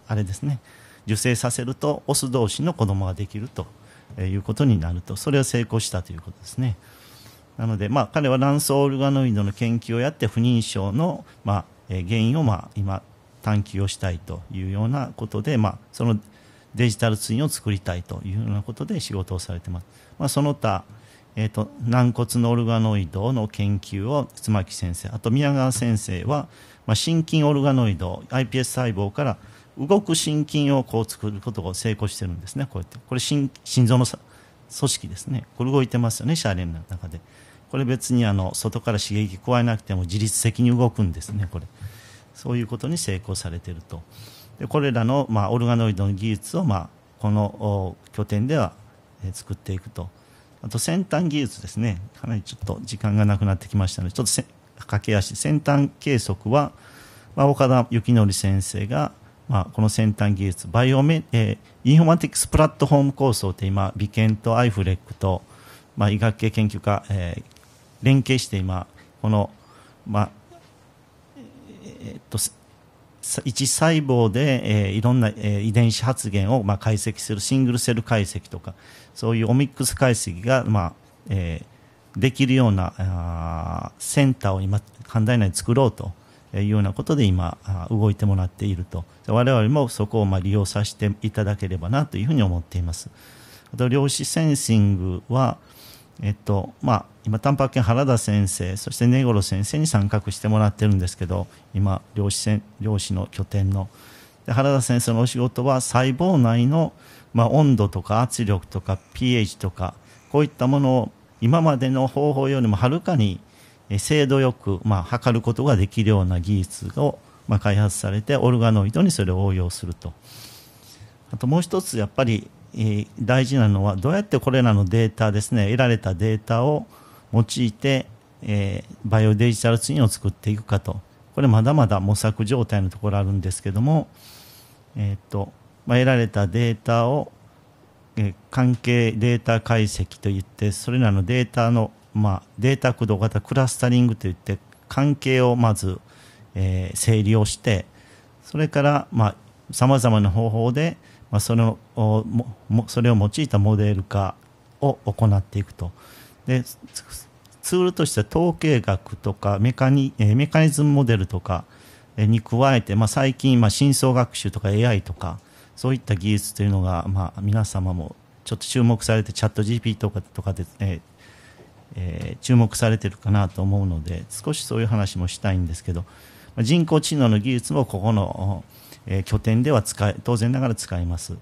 あれですね受精させるとオス同士の子供ができるということになるとそれは成功したということですね。なので、まあ、彼は卵巣オルガノイドの研究をやって不妊症の、まあ原因を、まあ、今探求をしたいというようなことで、まあ、そのデジタルツインを作りたいというようなことで仕事をされてます、まあ、その他、えーと、軟骨のオルガノイドの研究を妻木先生あと宮川先生は、まあ、心筋オルガノイド iPS 細胞から動く心筋をこう作ることを成功してるんですねこうやってこれ心心臓の組織ですねこれ動いてますよねシャーレンの中で。これ別にあの外から刺激加えなくても自律的に動くんですねこれそういうことに成功されているとでこれらの、まあ、オルガノイドの技術を、まあ、この拠点では作っていくとあと先端技術ですねかなりちょっと時間がなくなってきましたのでちょっと駆け足先端計測は、まあ、岡田幸則先生がまあ、この先端技術バイオメ、えー、インフォマティクスプラットフォーム構想って今美研とアイフレックと、まあ、医学系研究家、えー、連携して今この、まあえっと、1細胞で、えー、いろんな、えー、遺伝子発現を、まあ、解析するシングルセル解析とかそういうオミックス解析が、まあえー、できるようなあセンターを今神田内に作ろうというようなことで今動いてもらっていると我々もそこをまあ利用させていただければなというふうに思っています。あと量子センシングは、えっとまあ、今、タンパク原田先生そして根郎先生に参画してもらってるんですけど今漁師漁師の拠点ので原田先生のお仕事は細胞内の、まあ、温度とか圧力とか pH とかこういったものを今までの方法よりもはるかに精度よく、まあ、測ることができるような技術を、まあ、開発されてオルガノイドにそれを応用するとあともう一つやっぱり大事なのはどうやってこれらのデータですね得られたデータを用いて、えー、バイオデジタルツインを作っていくかとこれまだまだ模索状態のところあるんですけども、えー、っとまあ、得られたデータを、えー、関係データ解析といってそれらのデータの、まあ、データ駆動型クラスタリングといって関係をまず、えー、整理をしてそれからさまざ、まな方法で、まあ、それをそれを用いたモデル化を行っていくとでツールとして統計学とかメカニメカニズムモデルとかに加えて、まあ、最近、まあ、深層学習とか AI とかそういった技術というのが、まあ、皆様もちょっと注目されてチャット GP とかとかで、ええー、注目されてるかなと思うので少しそういう話もしたいんですけど人工知能の技術もここのえー、拠点では使い当然ながら使います。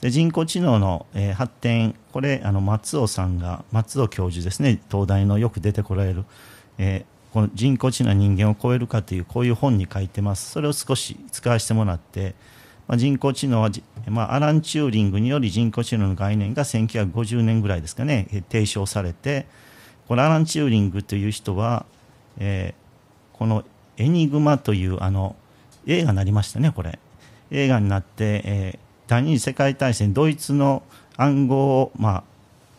で人工知能の、えー、発展、これあの松尾さんが松尾教授ですね、東大のよく出てこられる、えー、この人工知能人間を超えるかというこういう本に書いてます。それを少し使わせてもらって、まあ、人工知能は、まあ、アラン・チューリングにより人工知能の概念が1950年ぐらいですかね、提唱されて、このアラン・チューリングという人は、えー、このエニグマというあの映画になりましたね、これ。映画になって、えー、第二次世界大戦ドイツの暗号を、ま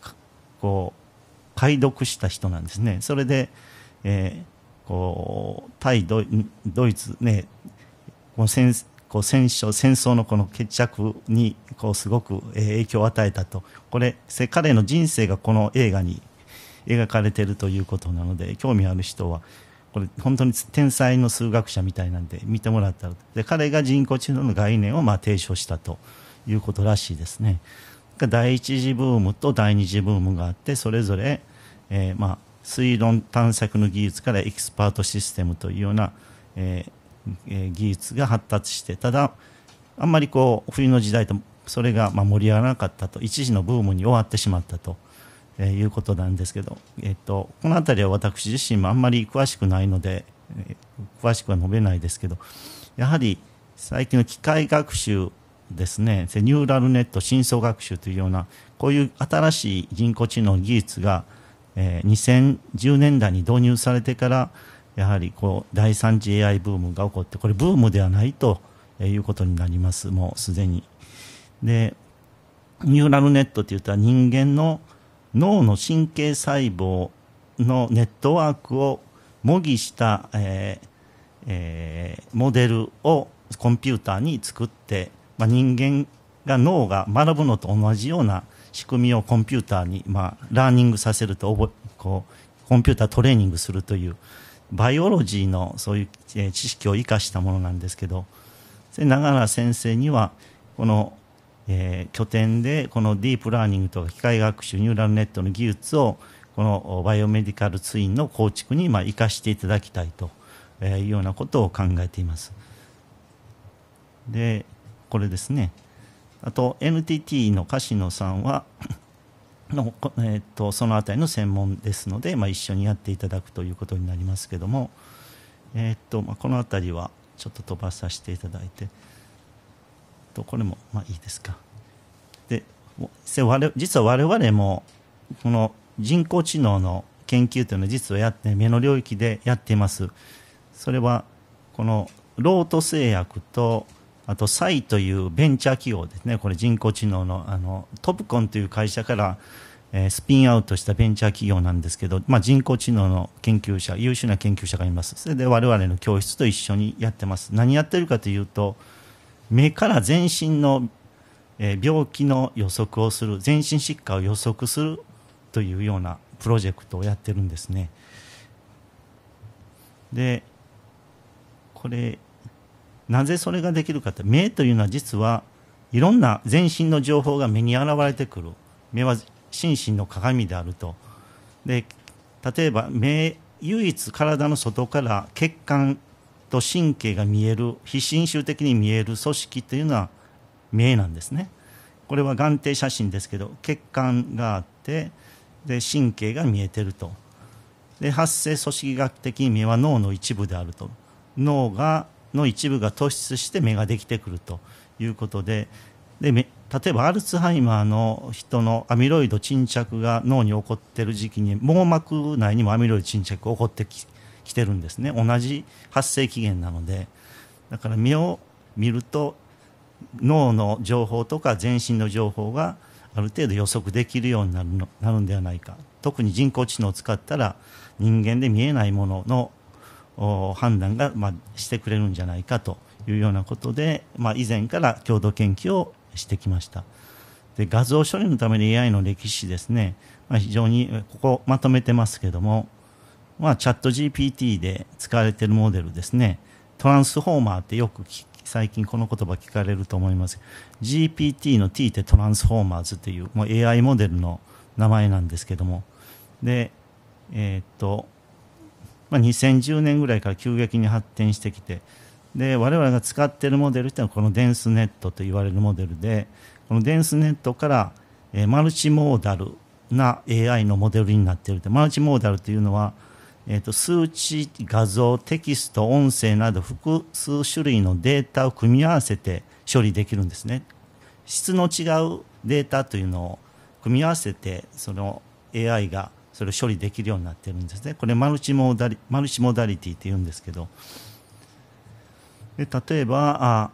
あ、こう解読した人なんですねそれで、えー、こう対ドイツねこ戦こ戦勝戦争のこの決着にこうすごく影響を与えたとこれ彼の人生がこの映画に描かれているということなので興味ある人はこれ本当に天才の数学者みたいなんで見てもらったらで彼が人工知能の概念をまあ提唱したということらしいですね第一次ブームと第二次ブームがあってそれぞれ、えー、まあ推論探索の技術からエキスパートシステムというような、えーえー、技術が発達してただあんまりこう冬の時代とそれがまあ盛り上がらなかったと一時のブームに終わってしまったと。えー、いうことなんですけど、えっと、この辺りは私自身もあんまり詳しくないので、えー、詳しくは述べないですけどやはり最近の機械学習ですねニューラルネット深層学習というようなこういう新しい人工知能技術が、えー、2010年代に導入されてからやはりこう第3次 AI ブームが起こってこれブームではないということになりますもうすでに。でニューラルネットっていったら人間の脳の神経細胞のネットワークを模擬した、えーえー、モデルをコンピューターに作って、まあ、人間が脳が学ぶのと同じような仕組みをコンピューターに、まあ、ラーニングさせると覚こうコンピュータートレーニングするというバイオロジーのそういう、え知識を生かしたものなんですけど長原先生にはこのえー、拠点でこのディープラーニングとか機械学習ニューラルネットの技術をこのバイオメディカルツインの構築にま生かしていただきたいというようなことを考えています。でこれですねあと NTT の樫野さんは (coughs) の、えっと、その辺りの専門ですので、まあ、一緒にやっていただくということになりますけども、えっとまあ、この辺りはちょっと飛ばさせていただいて。とこれもまあいいですかで実は我々もこの人工知能の研究というのは実はやって目の領域でやっていますそれはこのロート製薬とあとサイというベンチャー企業ですねこれ人工知能のあのトプコンという会社からえスピンアウトしたベンチャー企業なんですけど、まあ、人工知能の研究者優秀な研究者がいますそれで我々の教室と一緒にやってます何やってるかというと目から全身の、え病気の予測をする全身疾患を予測するというようなプロジェクトをやってるんですね。でこれなぜそれができるかって目というのは実はいろんな全身の情報が目に現れてくる目は心身の鏡であるとで例えば目唯一体の外から血管と神経が見える非侵襲的に見える組織というのは見えなんですねこれは眼底写真ですけど血管があってで神経が見えてるとで発生組織学的に目は脳の一部であると脳がの一部が突出して目ができてくるということでで例えばアルツハイマーの人のアミロイド沈着が脳に起こってる時期に網膜内にもアミロイド沈着が起こってき来てるんですね同じ発生期限なのでだから身を見ると脳の情報とか全身の情報がある程度予測できるようになるのなるんではないか特に人工知能を使ったら人間で見えないものの判断が、まあ、してくれるんじゃないかというようなことで、まあ、以前から共同研究をしてきましたで画像処理のための AI の歴史ですね、まあ、非常にここまとめてますけどもまあ、チャット GPT で使われているモデルですね。トランスフォーマーってよく最近この言葉聞かれると思います。GPT の T ってトランスフォーマーズっていう、もう AI モデルの名前なんですけども。で、えー、っと、まあ、2010年ぐらいから急激に発展してきて、で、我々が使っているモデルっていうのはこのデンスネットと言われるモデルで、このデンスネットから、えー、マルチモーダルな AI のモデルになっている。マルチモーダルというのは、えーと、数値、画像、テキスト、音声など複数種類のデータを組み合わせて処理できるんですね。質の違うデータというのを組み合わせてその AI がそれを処理できるようになってるんですね。これマルチモダリマルチモダリティって言うんですけどで例えばあ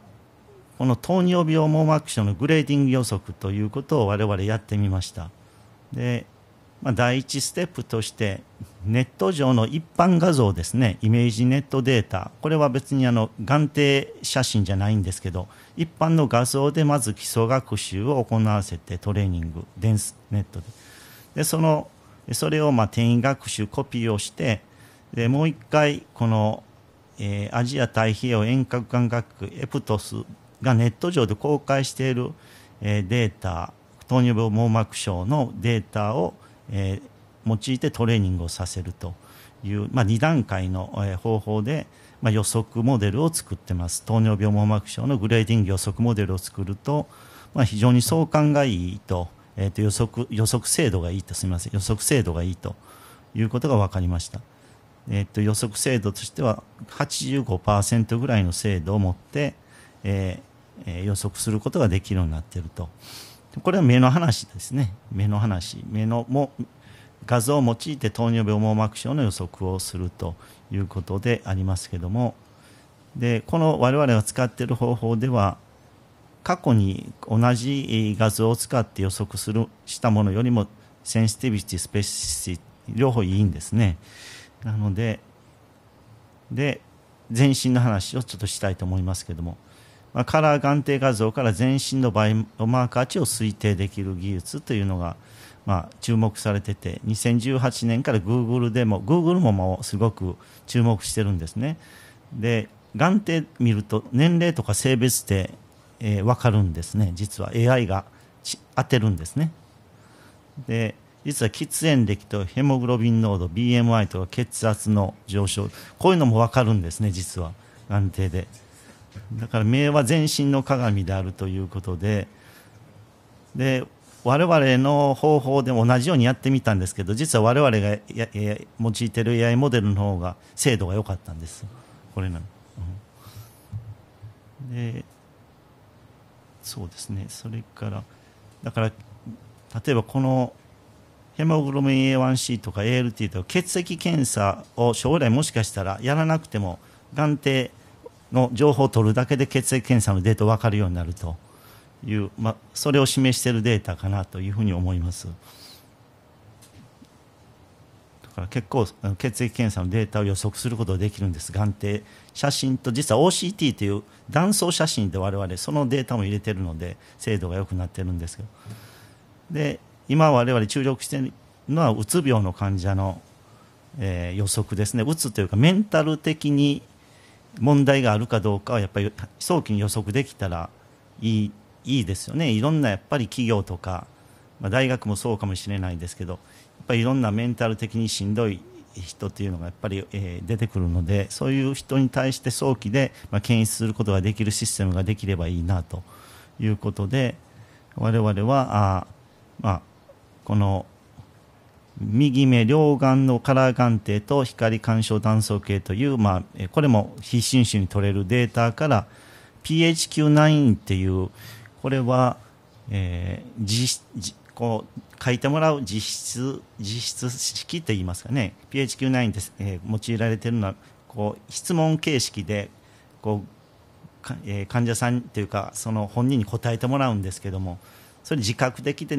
この糖尿病網膜症のグレーディング予測ということを我々やってみました。でまあ、第1ステップとしてネット上の一般画像ですねイメージネットデータこれは別にあの眼底写真じゃないんですけど一般の画像でまず基礎学習を行わせてトレーニング電ネットででそのそれをまあ転移学習コピーをしてでもう一回この、えー、アジア太平洋遠隔眼学エプトスがネット上で公開している、えー、データ糖尿病網膜症のデータをえー、用いてトレーニングをさせるという、まあ、2段階の、え方法で、まあ、予測モデルを作ってます糖尿病網膜症のグレーディング予測モデルを作ると、まあ、非常に相関がいいと,、えー、と予測予測精度がいいとすみません予測精度がいいということが分かりました。えー、と予測精度としては85%ぐらいの精度を持って、えー、予測することができるようになっていると。これは目の話ですね目の話目のも画像を用いて糖尿病網膜症の予測をするということでありますけどもでこの我々が使っている方法では過去に同じ画像を使って予測するしたものよりもセンシティビティスペシティ両方いいんですねなのでで全身の話をちょっとしたいと思いますけどもまあ、カラー眼底画像から全身のバイオマーカー値を推定できる技術というのが、まあ、注目されてて2018年からグーグルでもグーグルももうすごく注目してるんですねで眼底見ると年齢とか性別って、えー、分かるんですね実は AI が当てるんですねで実は喫煙歴とヘモグロビン濃度 BMI とか血圧の上昇こういうのも分かるんですね実は眼底で。だから目は全身の鏡であるということでで我々の方法でも同じようにやってみたんですけど実は我々が用いてる AI モデルの方が精度が良かったんですこれなの、うん、でそうですねそれからだから例えばこのヘモグロビン A1C とか ALT とか血液検査を将来もしかしたらやらなくても眼底の情報を取るだけで血液検査のデータ分かるようになるという、まあ、それを示しているデータかなというふうに思います。だから結構血液検査のデータを予測することができるんです眼底写真と実は OCT という断層写真で我々そのデータも入れてるので精度が良くなってるんですけどで今我々注力しているのはうつ病の患者の、えー、予測ですねうつというかメンタル的に問題があるかどうかはやっぱり早期に予測できたらいいいいですよねいろんなやっぱり企業とか、まあ、大学もそうかもしれないですけどやっぱりいろんなメンタル的にしんどい人っていうのがやっぱり、えー、出てくるのでそういう人に対して早期で、まあ、検出することができるシステムができればいいなということで我々はあ、まあ、この右目両眼のカラー眼底と光干渉断層計という、まあ、これも非侵襲に取れるデータから PHQ9 っていうこれは、えー、実こう書いてもらう実質実質式といいますかね PHQ9 です、えー、用いられているのはこう質問形式でこう、えー、患者さんというかその本人に答えてもらうんですけどもそれ自覚できて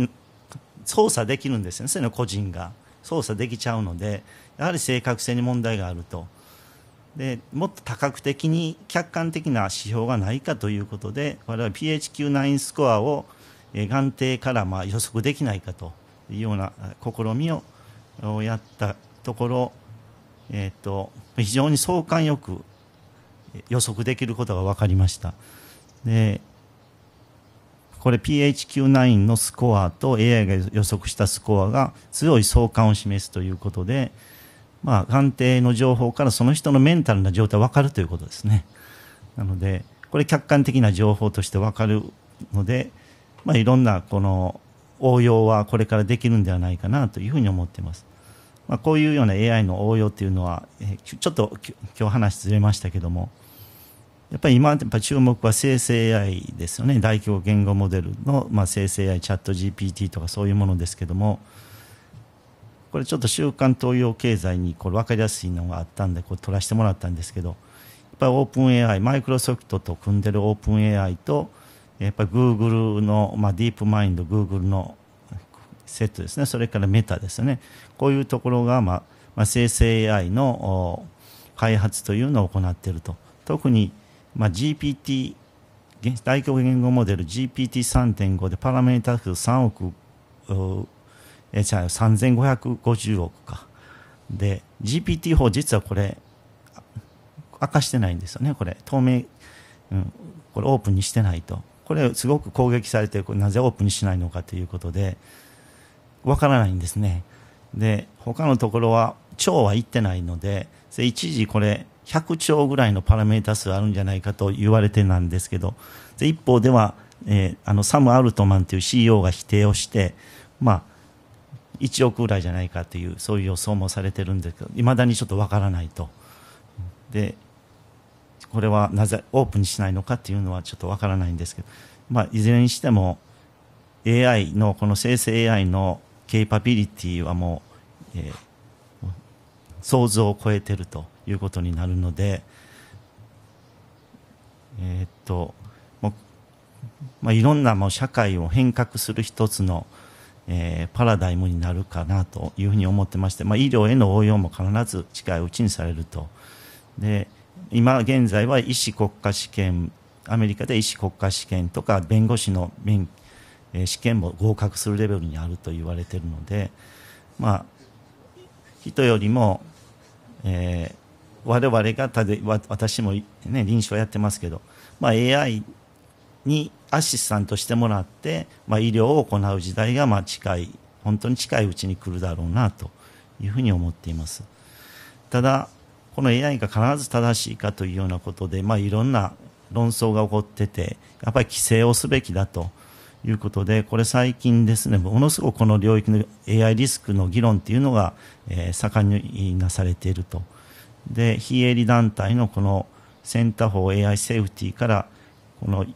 操作できるんですよねその個人が操作できちゃうのでやはり正確性に問題があるとでもっと多角的に客観的な指標がないかということで我々 PHQ9 スコアを眼底からま予測できないかというような試みをやったところ、えーと非常に相関よく予測できることが分かりました。でこれ PHQ9 のスコアと AI が予測したスコアが強い相関を示すということで、まあ、鑑定の情報からその人のメンタルな状態分かるということですね。なので、これ客観的な情報として分かるので、まあ、いろんなこの応用はこれからできるんではないかなというふうに思っています。まあ、こういうような AI の応用っていうのは、ちょっと今日話ずれましたけども、やっぱり今、やっぱ注目は生成 AI ですよね、大規模言語モデルの、まあ、生成 AI、チャット GPT とかそういうものですけども、これちょっと週刊東洋経済にこれ分かりやすいのがあったんで、こう取らせてもらったんですけど、やっぱりオープン AI、マイクロソフトと組んでるオープン AI と、やっぱグーグルの、まあ、ディープマインド、グーグルのセットですね、それからメタですね、こういうところが、まあまあ、生成 AI の開発というのを行っていると。特にまあ、GPT 大規模言語モデル GPT3.5 でパラメータ数3億えじゃあ3550億かで GPT4 実はこれ明かしてないんですよねこれ透明、うん、これオープンにしてないとこれすごく攻撃されてなぜオープンにしないのかということでわからないんですねで他のところは超は行ってないので一時これ100兆ぐらいのパラメータ数あるんじゃないかと言われてなんですけど、で一方では、えー、あのサム・アルトマンという CEO が否定をして、まあ、1億ぐらいじゃないかというそういう予想もされてるんですけどいまだにちょっとわからないとでこれはなぜオープンにしないのかというのはちょっとわからないんですけど、まあ、いずれにしても AI のこの生成 AI のケイパビリティはもう、えー、想像を超えているということになるので、えー、っとまあ、いろんなもう社会を変革する一つの、えー、パラダイムになるかなというふうに思ってまして、まあ、医療への応用も必ず近いうちにされるとで今現在は医師国家試験アメリカで医師国家試験とか弁護士の免、え試験も合格するレベルにあると言われているので、まあ、人よりもえー、我々がたで私も、ね、臨床やってますけど、まあ、AI にアシスタントしてもらって、まあ、医療を行う時代がまあ近い本当に近いうちに来るだろうなというふうに思っていますただこの AI が必ず正しいかというようなことで、まあ、いろんな論争が起こっててやっぱり規制をすべきだということで、これ最近ですね、ものすごくこの領域の AI リスクの議論っていうのが、えー、盛んになされていると。で、非営利団体のこのセンター法 AI セーフティーから、この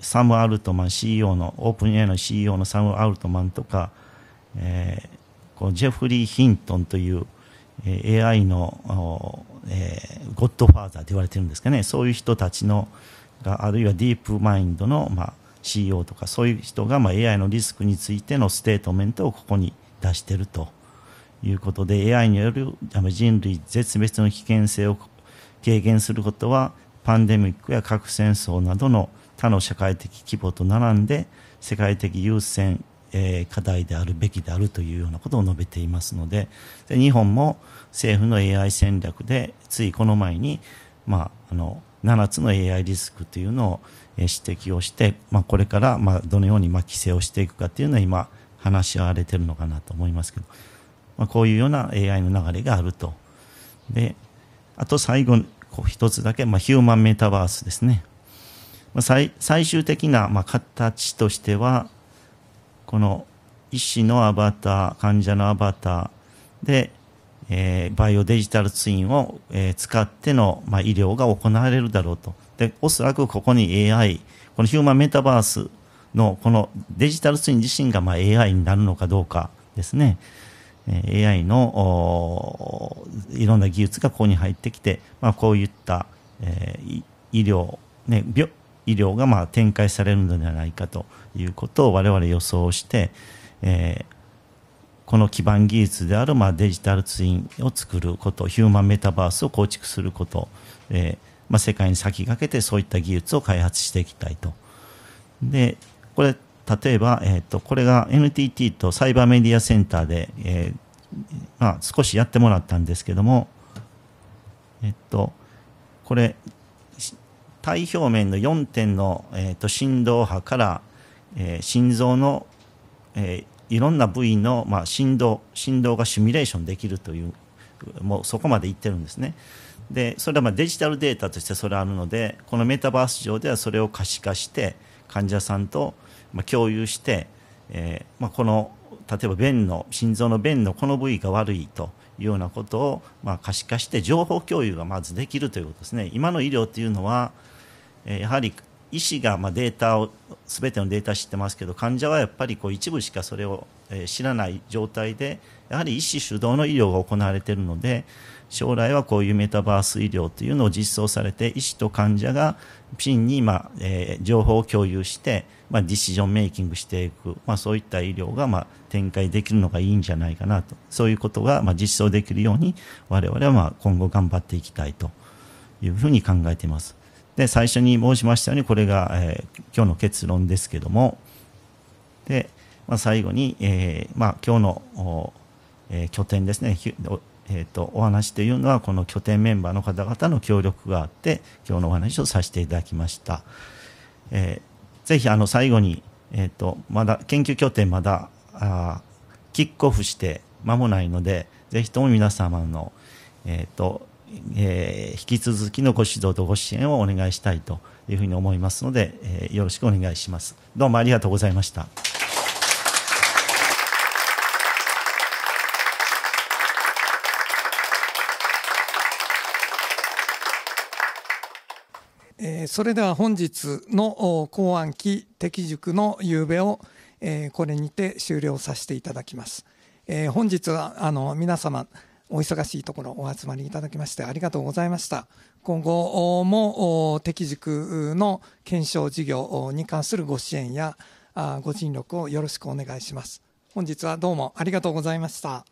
サム・アルトマン CEO の、オープン AI の CEO のサム・アルトマンとか、えー、このジェフリー・ヒントンという、えー、AI の、えー、ゴッドファーザーと言われてるんですかね、そういう人たちの、があるいはディープマインドの、まあ、CEO とかそういう人がまあ AI のリスクについてのステートメントをここに出しているということで AI による人類絶滅の危険性を軽減することはパンデミックや核戦争などの他の社会的規模と並んで世界的優先、え課題であるべきであるというようなことを述べていますのでで日本も政府の AI 戦略でついこの前に、まあ、あの7つの AI リスクというのを指摘をして、まあ、これからまあどのようにまあ規制をしていくかというのは今話し合われているのかなと思いますけど、まあ、こういうような AI の流れがあるとであと最後一つだけ、まあ、ヒューマンメタバースですね、まあ、最最終的なまあ形としてはこの医師のアバター患者のアバターでえー、バイオデジタルツインを、えー、使っての、まあ、医療が行われるだろうと。で、おそらくここに AI、このヒューマンメタバースのこのデジタルツイン自身がまあ AI になるのかどうかですね。AI のいろんな技術がここに入ってきて、まあ、こういった、えー、医療、ね、病医療がまあ展開されるのではないかということを我々予想して、えー、この基盤技術であるまあデジタルツインを作ることヒューマンメタバースを構築すること、えーまあ、世界に先駆けてそういった技術を開発していきたいと。で、これ、例えば、えっ、ー、と、これが NTT とサイバーメディアセンターで、えー、まあ、少しやってもらったんですけども、えっ、ー、と、これ、体表面の4点の、えーと、振動波から、えー、心臓の、えー、いろんな部位の、まあ、振動振動がシミュレーションできるというもうそこまでいってるんですねでそれはまデジタルデータとしてそれあるのでこのメタバース上ではそれを可視化して患者さんと共有して、えー、まあ、この例えば便の心臓の便のこの部位が悪いというようなことを、まあ、可視化して情報共有がまずできるということですね今の医療というのは、やはり医師がまデータを全てのデータ知ってますけど患者はやっぱりこう一部しかそれを知らない状態でやはり医師主導の医療が行われているので将来はこういうメタバース医療というのを実装されて、医師と患者が真に、まあえー、情報を共有して、まあ、ディシジョンメイキングしていく、まあ、そういった医療が、まあ、展開できるのがいいんじゃないかなと、そういうことが、まあ、実装できるように、我々は、まあ、今後頑張っていきたいというふうに考えています。で、最初に申しましたように、これが、えー、今日の結論ですけども、で、まあ、最後に、えーまあ、今日の、え拠点ですね、えーと、お話というのはこの拠点メンバーの方々の協力があって今日のお話をさせていただきました、えー、ぜひあの最後に、えーと、とまだ研究拠点まだあキックオフして間もないのでぜひとも皆様の、えーとえー、引き続きのご指導とご支援をお願いしたいというふうに思いますので、えー、よろしくお願いしますどうもありがとうございましたえー、それでは本日の公安期適塾の夕べを、えー、これにて終了させていただきます。えー、本日はあの皆様お忙しいところお集まりいただきましてありがとうございました。今後も適塾の検証事業に関するご支援やご尽力をよろしくお願いします。本日はどうもありがとうございました。